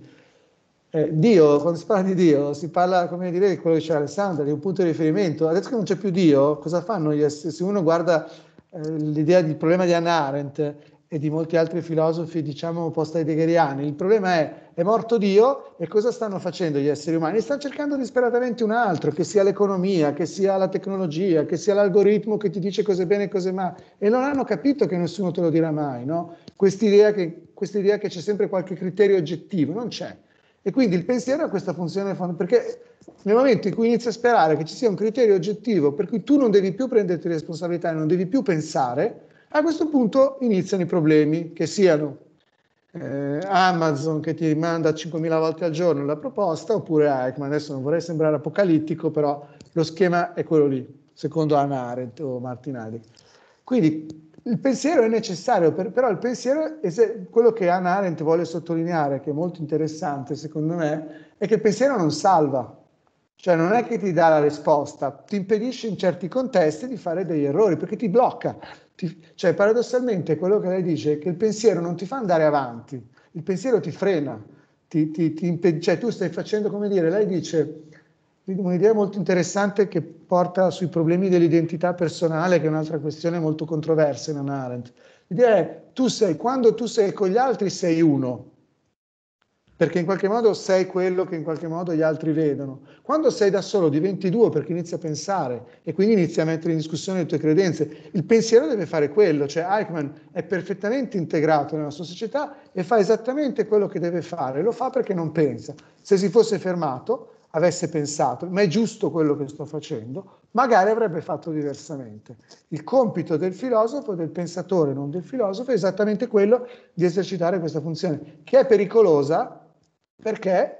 Eh, Dio, quando si parla di Dio, si parla, come dire, di quello che c'è Alessandra, di un punto di riferimento. Adesso che non c'è più Dio, cosa fanno gli esseri? Se uno guarda eh, l'idea del problema di Anna Arendt, e di molti altri filosofi, diciamo, post-heideggeriani. Il problema è, è morto Dio e cosa stanno facendo gli esseri umani? Stanno cercando disperatamente un altro, che sia l'economia, che sia la tecnologia, che sia l'algoritmo che ti dice cosa è bene e cosa è male. E non hanno capito che nessuno te lo dirà mai, no? Quest'idea che, che c'è sempre qualche criterio oggettivo, non c'è. E quindi il pensiero ha questa funzione fondamentale, perché nel momento in cui inizi a sperare che ci sia un criterio oggettivo per cui tu non devi più prenderti responsabilità e non devi più pensare, a questo punto iniziano i problemi, che siano eh, Amazon che ti manda 5.000 volte al giorno la proposta, oppure Eichmann. Adesso non vorrei sembrare apocalittico, però lo schema è quello lì, secondo Anna Arendt o Martin Quindi il pensiero è necessario, per, però il pensiero, quello che Anna Arendt vuole sottolineare, che è molto interessante secondo me, è che il pensiero non salva, cioè non è che ti dà la risposta, ti impedisce in certi contesti di fare degli errori perché ti blocca. Ti, cioè paradossalmente quello che lei dice è che il pensiero non ti fa andare avanti, il pensiero ti frena, ti, ti, ti impedisce, cioè tu stai facendo come dire, lei dice un'idea molto interessante che porta sui problemi dell'identità personale, che è un'altra questione molto controversa in Arendt. L'idea è tu sei, quando tu sei con gli altri sei uno, perché in qualche modo sei quello che in qualche modo gli altri vedono. Quando sei da solo diventi due perché inizi a pensare e quindi inizi a mettere in discussione le tue credenze. Il pensiero deve fare quello, cioè Eichmann è perfettamente integrato nella sua società e fa esattamente quello che deve fare, lo fa perché non pensa. Se si fosse fermato, avesse pensato, ma è giusto quello che sto facendo, magari avrebbe fatto diversamente. Il compito del filosofo, del pensatore, non del filosofo, è esattamente quello di esercitare questa funzione, che è pericolosa perché?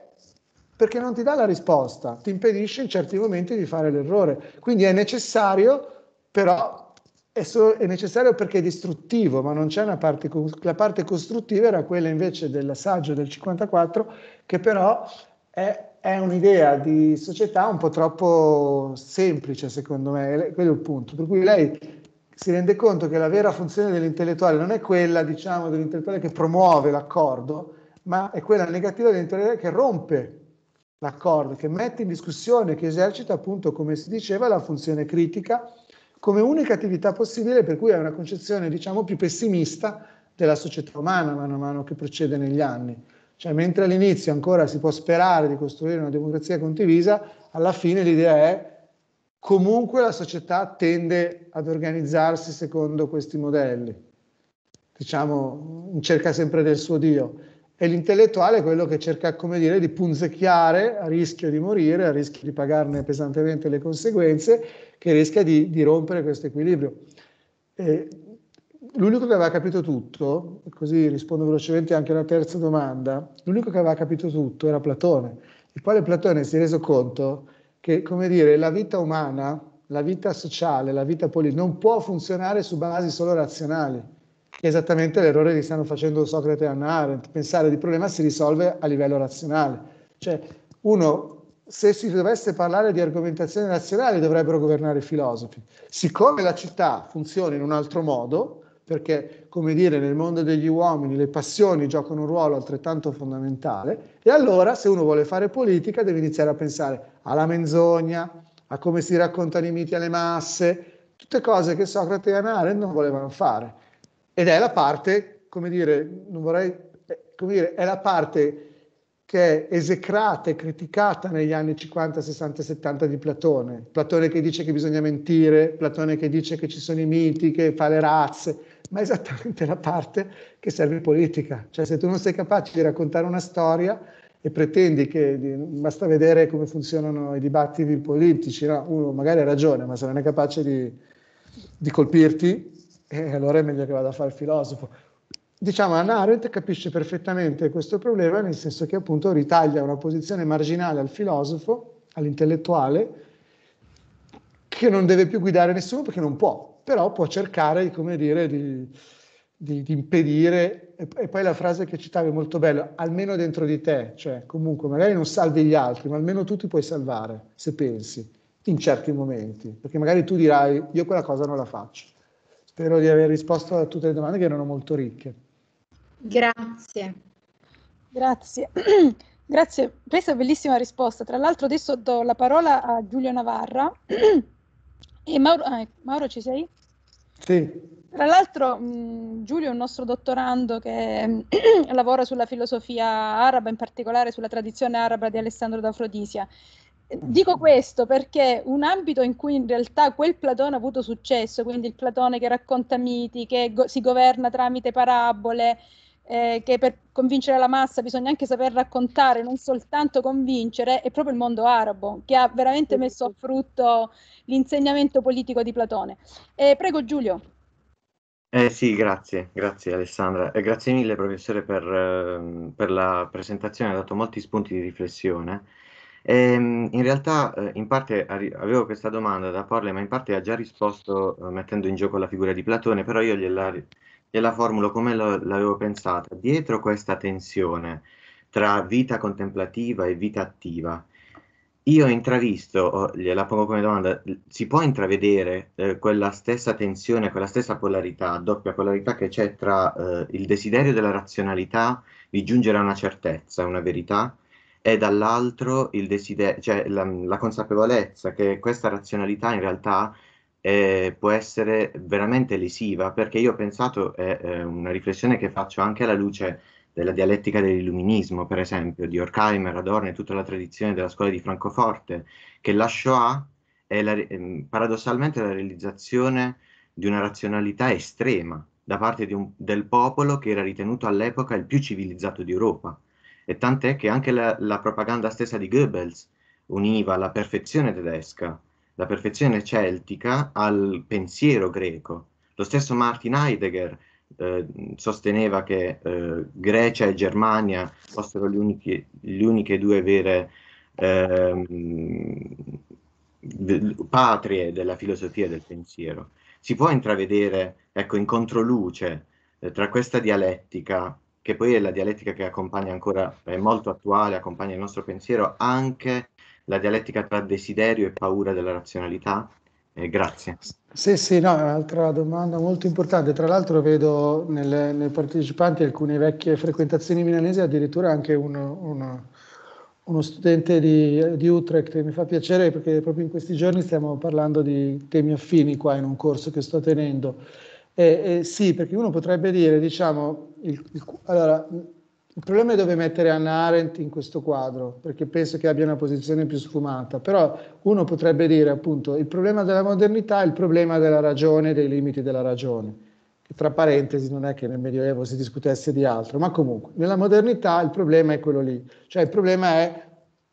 Perché non ti dà la risposta, ti impedisce in certi momenti di fare l'errore. Quindi è necessario, però è, so- è necessario perché è distruttivo, ma non c'è una parte, co- la parte costruttiva era quella invece dell'assaggio del 54, che però è è un'idea di società un po' troppo semplice, secondo me, quello è il punto. Per cui lei si rende conto che la vera funzione dell'intellettuale non è quella, diciamo, dell'intellettuale che promuove l'accordo, ma è quella negativa dell'interiore che rompe l'accordo, che mette in discussione, che esercita appunto, come si diceva, la funzione critica come unica attività possibile, per cui è una concezione, diciamo, più pessimista della società umana mano a mano che procede negli anni. Cioè, mentre all'inizio ancora si può sperare di costruire una democrazia condivisa, alla fine l'idea è comunque la società tende ad organizzarsi secondo questi modelli. Diciamo, in cerca sempre del suo Dio e l'intellettuale è quello che cerca, come dire, di punzecchiare a rischio di morire, a rischio di pagarne pesantemente le conseguenze, che rischia di, di rompere questo equilibrio. E l'unico che aveva capito tutto, così rispondo velocemente anche alla terza domanda, l'unico che aveva capito tutto era Platone, il quale Platone si è reso conto che, come dire, la vita umana, la vita sociale, la vita politica non può funzionare su basi solo razionali esattamente l'errore che stanno facendo Socrate e Anna Arendt, pensare di problema si risolve a livello razionale. Cioè, uno, se si dovesse parlare di argomentazione razionali dovrebbero governare i filosofi. Siccome la città funziona in un altro modo, perché, come dire, nel mondo degli uomini le passioni giocano un ruolo altrettanto fondamentale, e allora se uno vuole fare politica deve iniziare a pensare alla menzogna, a come si raccontano i miti alle masse, tutte cose che Socrate e Anna Arendt non volevano fare ed è la parte, come dire, non vorrei, eh, come dire, è la parte che è esecrata e criticata negli anni 50, 60 70 di Platone. Platone che dice che bisogna mentire, Platone che dice che ci sono i miti, che fa le razze, ma è esattamente la parte che serve in politica. Cioè se tu non sei capace di raccontare una storia e pretendi che di, basta vedere come funzionano i dibattiti politici, no? uno magari ha ragione, ma se non è capace di, di colpirti, e eh, allora è meglio che vada a fare il filosofo. Diciamo, Anna Arendt capisce perfettamente questo problema, nel senso che appunto ritaglia una posizione marginale al filosofo, all'intellettuale, che non deve più guidare nessuno perché non può, però può cercare, come dire, di, di, di, impedire, e, poi la frase che citavi è molto bella, almeno dentro di te, cioè comunque magari non salvi gli altri, ma almeno tu ti puoi salvare, se pensi, in certi momenti, perché magari tu dirai io quella cosa non la faccio. Spero di aver risposto a tutte le domande che erano molto ricche. Grazie. Grazie. Grazie, questa bellissima risposta. Tra l'altro adesso do la parola a Giulio Navarra. E Mauro, eh, Mauro ci sei? Sì. Tra l'altro mm, Giulio è un nostro dottorando che lavora sulla filosofia araba, in particolare sulla tradizione araba di Alessandro d'Afrodisia. Dico questo perché un ambito in cui in realtà quel Platone ha avuto successo, quindi il Platone che racconta miti, che go- si governa tramite parabole, eh, che per convincere la massa bisogna anche saper raccontare, non soltanto convincere, è proprio il mondo arabo che ha veramente messo a frutto l'insegnamento politico di Platone. Eh, prego Giulio. Eh sì, grazie, grazie Alessandra e eh, grazie mille professore per, ehm, per la presentazione, ha dato molti spunti di riflessione. Ehm, in realtà, eh, in parte avevo questa domanda da porle, ma in parte ha già risposto eh, mettendo in gioco la figura di Platone, però io gliela, gliela formulo come l'avevo pensata. Dietro questa tensione tra vita contemplativa e vita attiva, io intravisto, oh, gliela pongo come domanda, si può intravedere eh, quella stessa tensione, quella stessa polarità, doppia polarità che c'è tra eh, il desiderio della razionalità di giungere a una certezza, una verità, e dall'altro desider- cioè la, la, consapevolezza che questa razionalità in realtà eh, può essere veramente lesiva, perché io ho pensato, è eh, una riflessione che faccio anche alla luce della dialettica dell'illuminismo, per esempio, di Horkheimer, Adorno e tutta la tradizione della scuola di Francoforte, che la Shoah è la, ehm, paradossalmente la realizzazione di una razionalità estrema da parte un, del popolo che era ritenuto all'epoca il più civilizzato d'Europa e tant'è che anche la, la propaganda stessa di Goebbels univa la perfezione tedesca, la perfezione celtica al pensiero greco. Lo stesso Martin Heidegger eh, sosteneva che eh, Grecia e Germania fossero le uniche, le uniche due vere eh, patrie della filosofia e del pensiero. Si può intravedere, ecco, in controluce eh, tra questa dialettica che poi è la dialettica che accompagna ancora, è molto attuale, accompagna il nostro pensiero, anche la dialettica tra desiderio e paura della razionalità. Eh, grazie. Sì, sì, no, è un'altra domanda molto importante. Tra l'altro vedo nelle, nei partecipanti alcune vecchie frequentazioni milanesi, addirittura anche uno, uno, uno studente di, di Utrecht. Mi fa piacere perché proprio in questi giorni stiamo parlando di temi affini qua in un corso che sto tenendo eh, eh, sì, perché uno potrebbe dire, diciamo, il, il, allora, il problema è dove mettere Anna Arendt in questo quadro, perché penso che abbia una posizione più sfumata, però uno potrebbe dire appunto il problema della modernità è il problema della ragione, dei limiti della ragione, che tra parentesi non è che nel Medioevo si discutesse di altro, ma comunque nella modernità il problema è quello lì, cioè il problema è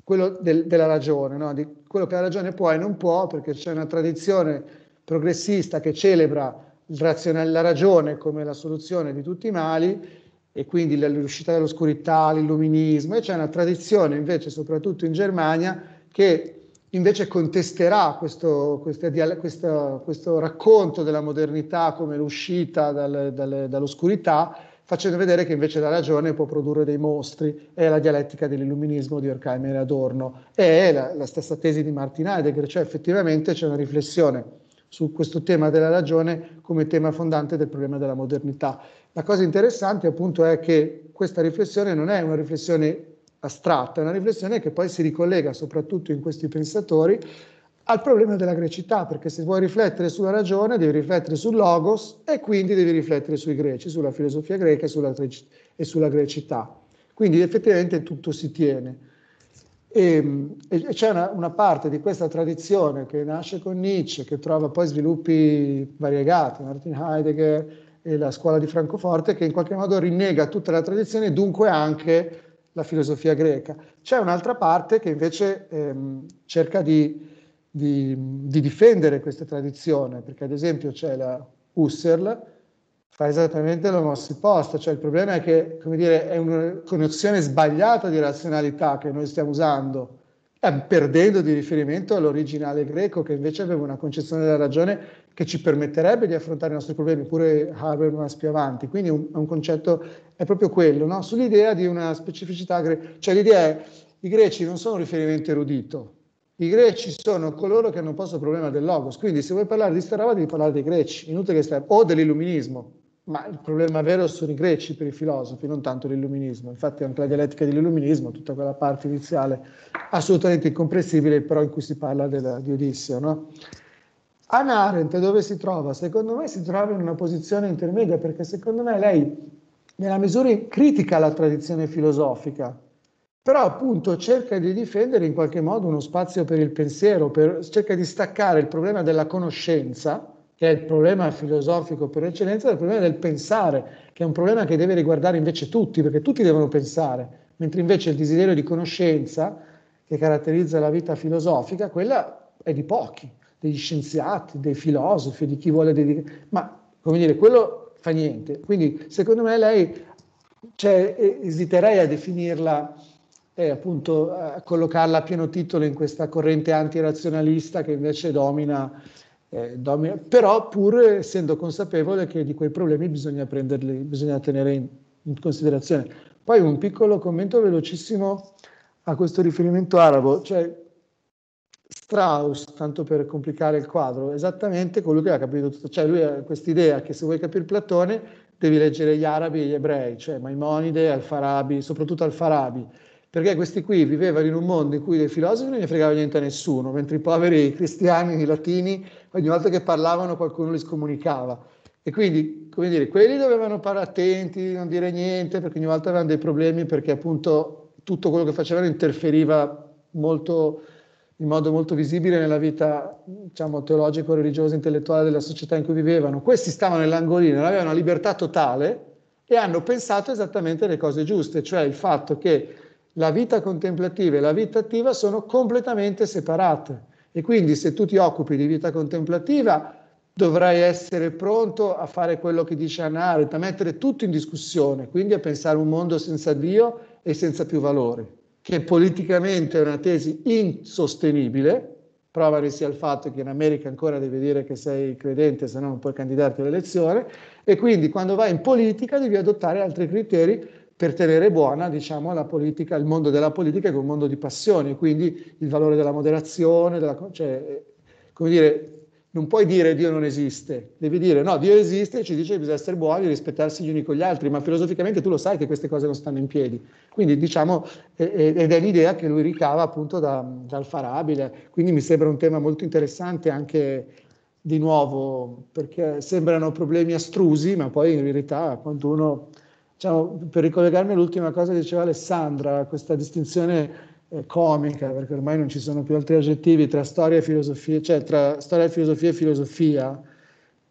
quello del, della ragione, no? di quello che la ragione può e non può, perché c'è una tradizione progressista che celebra razionale, la ragione come la soluzione di tutti i mali e quindi l'uscita dall'oscurità, l'illuminismo, e c'è una tradizione invece soprattutto in Germania che invece contesterà questo, questo, questo, questo racconto della modernità come l'uscita dal, dal, dall'oscurità, facendo vedere che invece la ragione può produrre dei mostri, è la dialettica dell'illuminismo di Horkheimer e Adorno, è la, la stessa tesi di Martin Heidegger, cioè effettivamente c'è una riflessione su questo tema della ragione come tema fondante del problema della modernità. La cosa interessante appunto è che questa riflessione non è una riflessione astratta, è una riflessione che poi si ricollega soprattutto in questi pensatori al problema della grecità, perché se vuoi riflettere sulla ragione devi riflettere sul logos e quindi devi riflettere sui greci, sulla filosofia greca e sulla, e sulla grecità. Quindi effettivamente tutto si tiene. Ehm, e, e c'è una, una, parte di questa tradizione che nasce con Nietzsche, che trova poi sviluppi variegati, Martin Heidegger e la scuola di Francoforte, che in qualche modo rinnega tutta la tradizione e dunque anche la filosofia greca. C'è un'altra parte che invece ehm, cerca di, di, di, difendere questa tradizione, perché ad esempio c'è la Husserl, fa esattamente l'omosso opposto, cioè il problema è che, come dire, è una connessione sbagliata di razionalità che noi stiamo usando, eh, perdendo di riferimento all'originale greco che invece aveva una concezione della ragione che ci permetterebbe di affrontare i nostri problemi, pure Habermas più avanti. Quindi un, un concetto è proprio quello, no? sull'idea di una specificità greca. Cioè l'idea è i greci non sono un riferimento erudito, i greci sono coloro che hanno posto il problema del logos, quindi se vuoi parlare di questa roba devi parlare dei greci, inutile che stai, o dell'illuminismo, ma il problema vero sono i greci per i filosofi, non tanto l'illuminismo. Infatti anche la dialettica dell'illuminismo, tutta quella parte iniziale assolutamente incomprensibile, però in cui si parla della, di Odisseo. No? Anna Arendt dove si trova? Secondo me si trova in una posizione intermedia, perché secondo me lei nella misura in critica la tradizione filosofica, però appunto cerca di difendere in qualche modo uno spazio per il pensiero, per, cerca di staccare il problema della conoscenza che è il problema filosofico per eccellenza, è il problema del pensare, che è un problema che deve riguardare invece tutti, perché tutti devono pensare, mentre invece il desiderio di conoscenza che caratterizza la vita filosofica, quella è di pochi, degli scienziati, dei filosofi, di chi vuole dedicare, ma come dire, quello fa niente. Quindi secondo me lei, cioè, eh, esiterei a definirla e eh, appunto a collocarla a pieno titolo in questa corrente antirazionalista che invece domina eh, domina, però pur essendo consapevole che di quei problemi bisogna prenderli, bisogna tenere in, in considerazione. Poi un piccolo commento velocissimo a questo riferimento arabo, cioè Strauss, tanto per complicare il quadro, esattamente quello che ha capito tutto, cioè lui ha quest'idea che se vuoi capire Platone devi leggere gli arabi e gli ebrei, cioè Maimonide, Al-Farabi, soprattutto Al-Farabi, perché questi qui vivevano in un mondo in cui dei filosofi non ne fregava niente a nessuno, mentre i poveri cristiani, i latini, ogni volta che parlavano qualcuno li scomunicava. E quindi, come dire, quelli dovevano stare attenti, non dire niente, perché ogni volta avevano dei problemi, perché appunto tutto quello che facevano interferiva molto, in modo molto visibile nella vita, diciamo, teologico, religiosa, intellettuale della società in cui vivevano. Questi stavano nell'angolino, non avevano libertà totale e hanno pensato esattamente le cose giuste, cioè il fatto che la vita contemplativa e la vita attiva sono completamente separate e quindi se tu ti occupi di vita contemplativa dovrai essere pronto a fare quello che dice Anaret, a mettere tutto in discussione, quindi a pensare un mondo senza Dio e senza più valori, che politicamente è una tesi insostenibile, prova ne sia il fatto che in America ancora devi dire che sei credente, se no non puoi candidarti all'elezione, e quindi quando vai in politica devi adottare altri criteri per tenere buona diciamo, la politica, il mondo della politica che è un mondo di passioni, quindi il valore della moderazione, della, cioè, eh, come dire, non puoi dire Dio non esiste, devi dire no, Dio esiste e ci dice che bisogna essere buoni, e rispettarsi gli uni con gli altri, ma filosoficamente tu lo sai che queste cose non stanno in piedi. Quindi diciamo, ed è l'idea che lui ricava appunto da, dal Farabile, quindi mi sembra un tema molto interessante anche di nuovo, perché sembrano problemi astrusi, ma poi in verità quando uno diciamo, per ricollegarmi all'ultima cosa che diceva Alessandra, questa distinzione eh, comica, perché ormai non ci sono più altri aggettivi, tra storia e filosofia, cioè tra storia e filosofia e filosofia.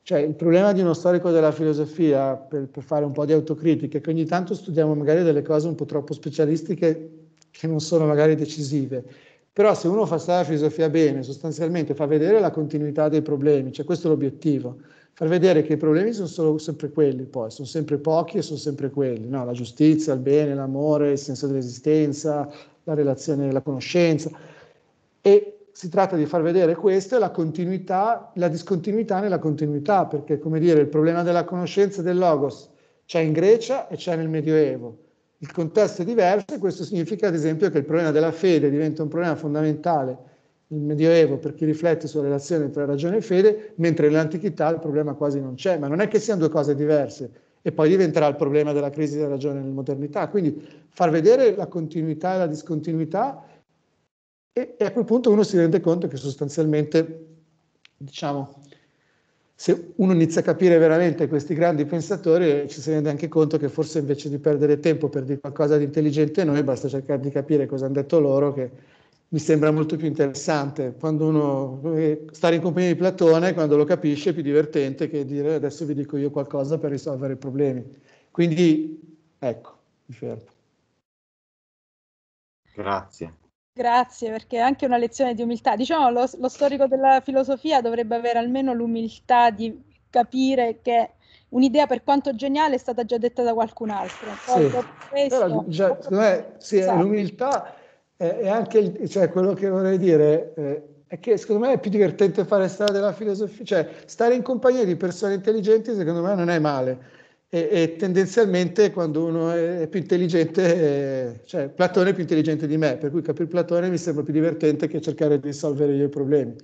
Cioè, il problema di uno storico della filosofia, per, per fare un po' di autocritica, è che ogni tanto studiamo magari delle cose un po' troppo specialistiche che non sono magari decisive. Però se uno fa storia e filosofia bene, sostanzialmente fa vedere la continuità dei problemi, cioè questo è l'obiettivo far vedere che i problemi sono solo, sempre quelli, poi sono sempre pochi e sono sempre quelli, no? la giustizia, il bene, l'amore, il senso dell'esistenza, la relazione, la conoscenza. E si tratta di far vedere questo e la continuità, la discontinuità nella continuità, perché come dire, il problema della conoscenza del logos c'è in Grecia e c'è nel Medioevo. Il contesto è diverso e questo significa ad esempio che il problema della fede diventa un problema fondamentale il Medioevo per chi riflette sulla relazione tra ragione e fede, mentre nell'antichità il problema quasi non c'è, ma non è che siano due cose diverse e poi diventerà il problema della crisi della ragione nella modernità. Quindi far vedere la continuità e la discontinuità e, e a quel punto uno si rende conto che sostanzialmente, diciamo, se uno inizia a capire veramente questi grandi pensatori, ci si rende anche conto che forse invece di perdere tempo per dire qualcosa di intelligente noi, basta cercare di capire cosa hanno detto loro, che mi sembra molto più interessante. Quando uno eh, stare in compagnia di Platone, quando lo capisce, è più divertente che dire adesso vi dico io qualcosa per risolvere i problemi. Quindi ecco, mi fermo. Grazie. Grazie, perché è anche una lezione di umiltà. Diciamo, lo, lo storico della filosofia dovrebbe avere almeno l'umiltà di capire che un'idea per quanto geniale è stata già detta da qualcun altro. Poi, sì. questo, già, è, sì, esatto. l'umiltà eh, e anche il, cioè, quello che vorrei dire eh, è che secondo me è più divertente fare strada della filosofia, cioè stare in compagnia di persone intelligenti secondo me non è male e, e tendenzialmente quando uno è, più intelligente, eh, cioè Platone è più intelligente di me, per cui capire Platone mi sembra più divertente che cercare di risolvere io i problemi.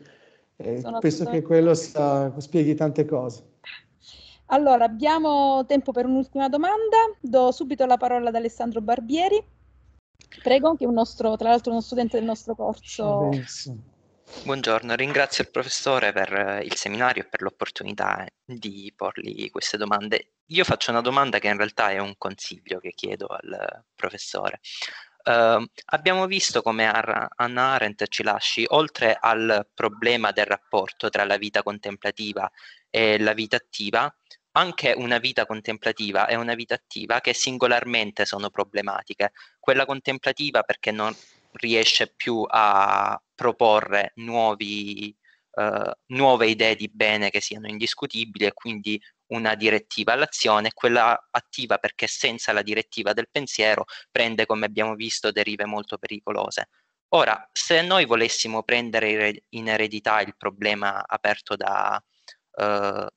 E penso che quello sta, spieghi tante cose. Allora, abbiamo tempo per un'ultima domanda. Do subito la parola ad Alessandro Barbieri. Prego, che è un nostro, tra l'altro uno studente del nostro corso. Benissimo. Buongiorno, ringrazio il professore per eh, il seminario e per l'opportunità di porgli queste domande. Io faccio una domanda che in realtà è un consiglio che chiedo al professore. Uh, abbiamo visto come Anna Arendt ci lasci, oltre al problema del rapporto tra la vita contemplativa e la vita attiva, anche una vita contemplativa e una vita attiva che singolarmente sono problematiche. Quella contemplativa perché non riesce più a proporre nuovi, uh, nuove idee di bene che siano indiscutibili e quindi una direttiva all'azione, quella attiva perché senza la direttiva del pensiero prende, come abbiamo visto, derive molto pericolose. Ora, se noi volessimo prendere in eredità il problema aperto da, eh,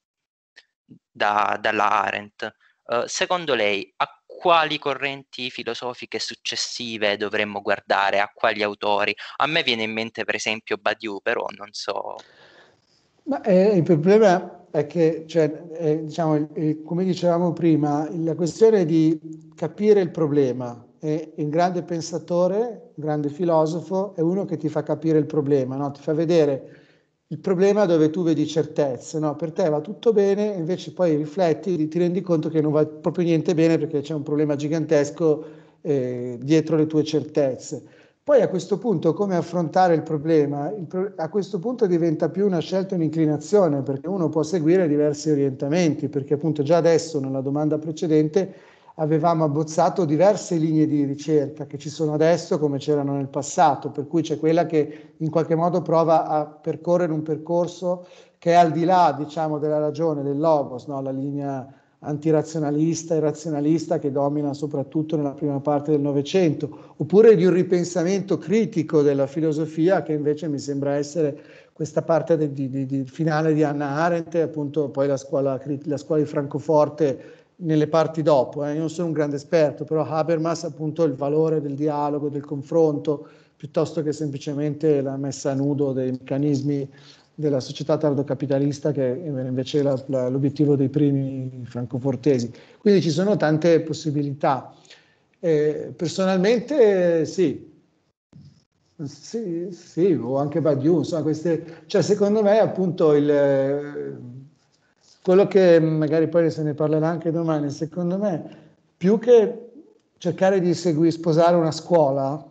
da, dalla Arendt. Uh, secondo lei a quali correnti filosofiche successive dovremmo guardare, a quali autori? A me viene in mente per esempio Badiou, però non so. Ma, eh, il problema è che, cioè, eh, diciamo, eh, come dicevamo prima, la questione di capire il problema. E un grande pensatore, un grande filosofo, è uno che ti fa capire il problema, no? ti fa vedere il problema dove tu vedi certezze, no? per te va tutto bene, invece poi rifletti e ti rendi conto che non va proprio niente bene perché c'è un problema gigantesco eh, dietro le tue certezze. Poi a questo punto come affrontare il problema? Il pro- a questo punto diventa più una scelta, un'inclinazione, perché uno può seguire diversi orientamenti, perché appunto già adesso nella domanda precedente avevamo abbozzato diverse linee di ricerca che ci sono adesso come c'erano nel passato, per cui c'è quella che in qualche modo prova a percorrere un percorso che è al di là diciamo, della ragione, del logos, no? la linea antirazionalista e razionalista che domina soprattutto nella prima parte del Novecento, oppure di un ripensamento critico della filosofia che invece mi sembra essere questa parte di, di, di finale di Anna Arendt, appunto poi la scuola, la scuola di Francoforte nelle parti dopo. Eh. Io non sono un grande esperto, però Habermas appunto il valore del dialogo, del confronto, piuttosto che semplicemente la messa a nudo dei meccanismi della società tardocapitalista che era invece la, la, l'obiettivo dei primi francofortesi. Quindi ci sono tante possibilità. Eh, personalmente sì, sì, sì, o anche Badiou, insomma, queste, cioè secondo me appunto il quello che magari poi se ne parlerà anche domani, secondo me, più che cercare di seguire, sposare una scuola,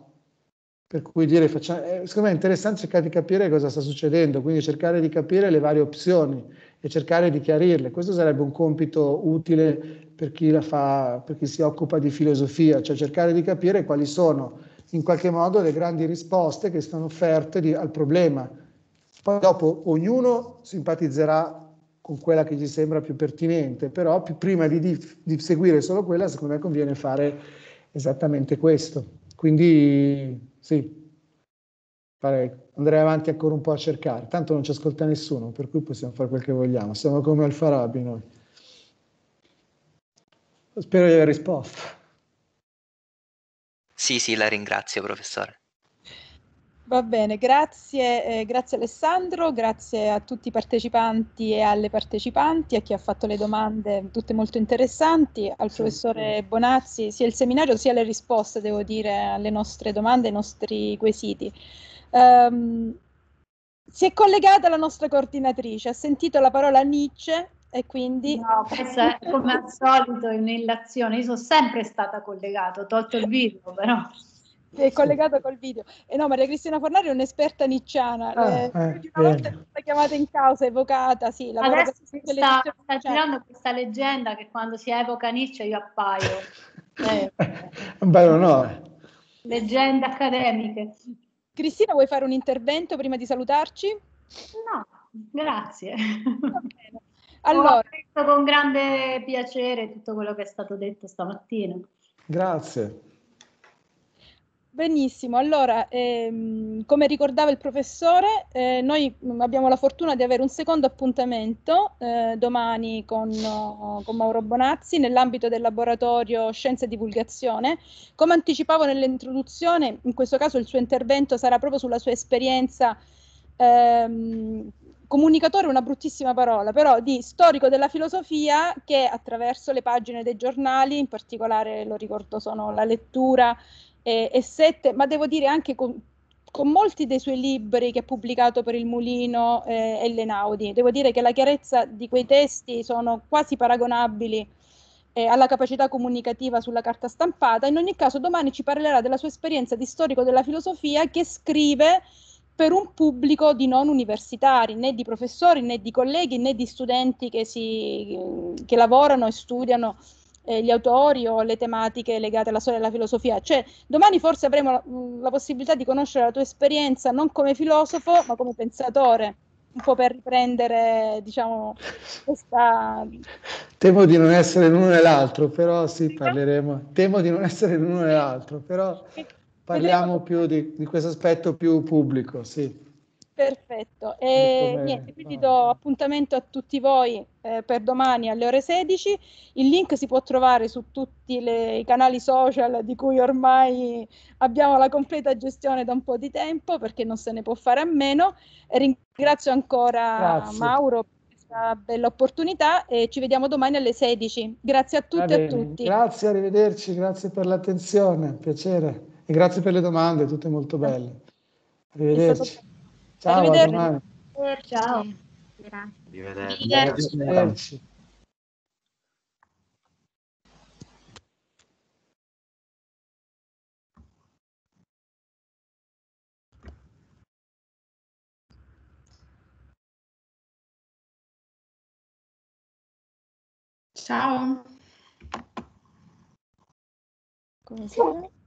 per cui dire, facciamo, eh, secondo me è interessante cercare di capire cosa sta succedendo, quindi cercare di capire le varie opzioni e cercare di chiarirle. Questo sarebbe un compito utile per chi, la fa, per chi si occupa di filosofia, cioè cercare di capire quali sono in qualche modo le grandi risposte che sono offerte di, al problema. Poi dopo ognuno simpatizzerà con quella che gli sembra più pertinente, però più, prima di, di, di, seguire solo quella, secondo me conviene fare esattamente questo. Quindi sì, farei, andrei avanti ancora un po' a cercare, tanto non ci ascolta nessuno, per cui possiamo fare quel che vogliamo, siamo come Alfarabi noi. Spero di aver risposto. Sì, sì, la ringrazio professore. Va bene, grazie, eh, grazie Alessandro, grazie a tutti i partecipanti e alle partecipanti, a chi ha fatto le domande, tutte molto interessanti, al sì. professore Bonazzi, sia il seminario sia le risposte, devo dire, alle nostre domande, ai nostri quesiti. Um, si è collegata la nostra coordinatrice, ha sentito la parola Nietzsche e quindi... No, questa è come al solito in illazione, io sono sempre stata collegata, ho tolto il video però è collegata col video. E eh, no, Maria Cristina Fornari è un'esperta nicciana. Ah, eh, eh, una volta è stata chiamata in causa, evocata. Sì, la Adesso si sta, sta girando questa leggenda che quando si evoca Nietzsche io appaio. Eh. Un bel Leggende accademiche. Cristina, vuoi fare un intervento prima di salutarci? No, grazie. Allora, Ho detto con grande piacere tutto quello che è stato detto stamattina. Grazie. Benissimo, allora ehm, come ricordava il professore, eh, noi mm, abbiamo la fortuna di avere un secondo appuntamento eh, domani con, oh, con, Mauro Bonazzi nell'ambito del laboratorio Scienze e Divulgazione. Come anticipavo nell'introduzione, in questo caso il suo intervento sarà proprio sulla sua esperienza ehm, comunicatore una bruttissima parola, però di storico della filosofia che attraverso le pagine dei giornali, in particolare lo ricordo sono la lettura e, e sette, ma devo dire anche con, con molti dei suoi libri che ha pubblicato per il Mulino eh, e Naudi. Devo dire che la chiarezza di quei testi sono quasi paragonabili eh, alla capacità comunicativa sulla carta stampata. In ogni caso, domani ci parlerà della sua esperienza di storico della filosofia che scrive per un pubblico di non universitari, né di professori, né di colleghi, né di studenti che, si, che lavorano e studiano eh, gli autori o le tematiche legate alla storia e alla filosofia. Cioè, domani forse avremo la, mm, la possibilità di conoscere la tua esperienza non come filosofo, ma come pensatore un po' per riprendere, diciamo, questa... Temo di non essere l'uno e l'altro, però sì, parleremo. Temo di non essere l'uno e l'altro, però parliamo più di, di questo aspetto più pubblico, sì. Perfetto, e niente, quindi do appuntamento a tutti voi eh, per domani alle ore 16. Il link si può trovare su tutti le, i canali social di cui ormai abbiamo la completa gestione da un po' di tempo perché non se ne può fare a meno. Ringrazio ancora Grazie. Mauro per questa bella opportunità e ci vediamo domani alle 16. Grazie a tutti e a tutti. Grazie, arrivederci, grazie per l'attenzione, piacere e grazie per le domande, tutte molto belle. Arrivederci. Ciao, Arrivederci. Ciao. Arrivederci. Arrivederci. Arrivederci. Ciao. Come si chiama?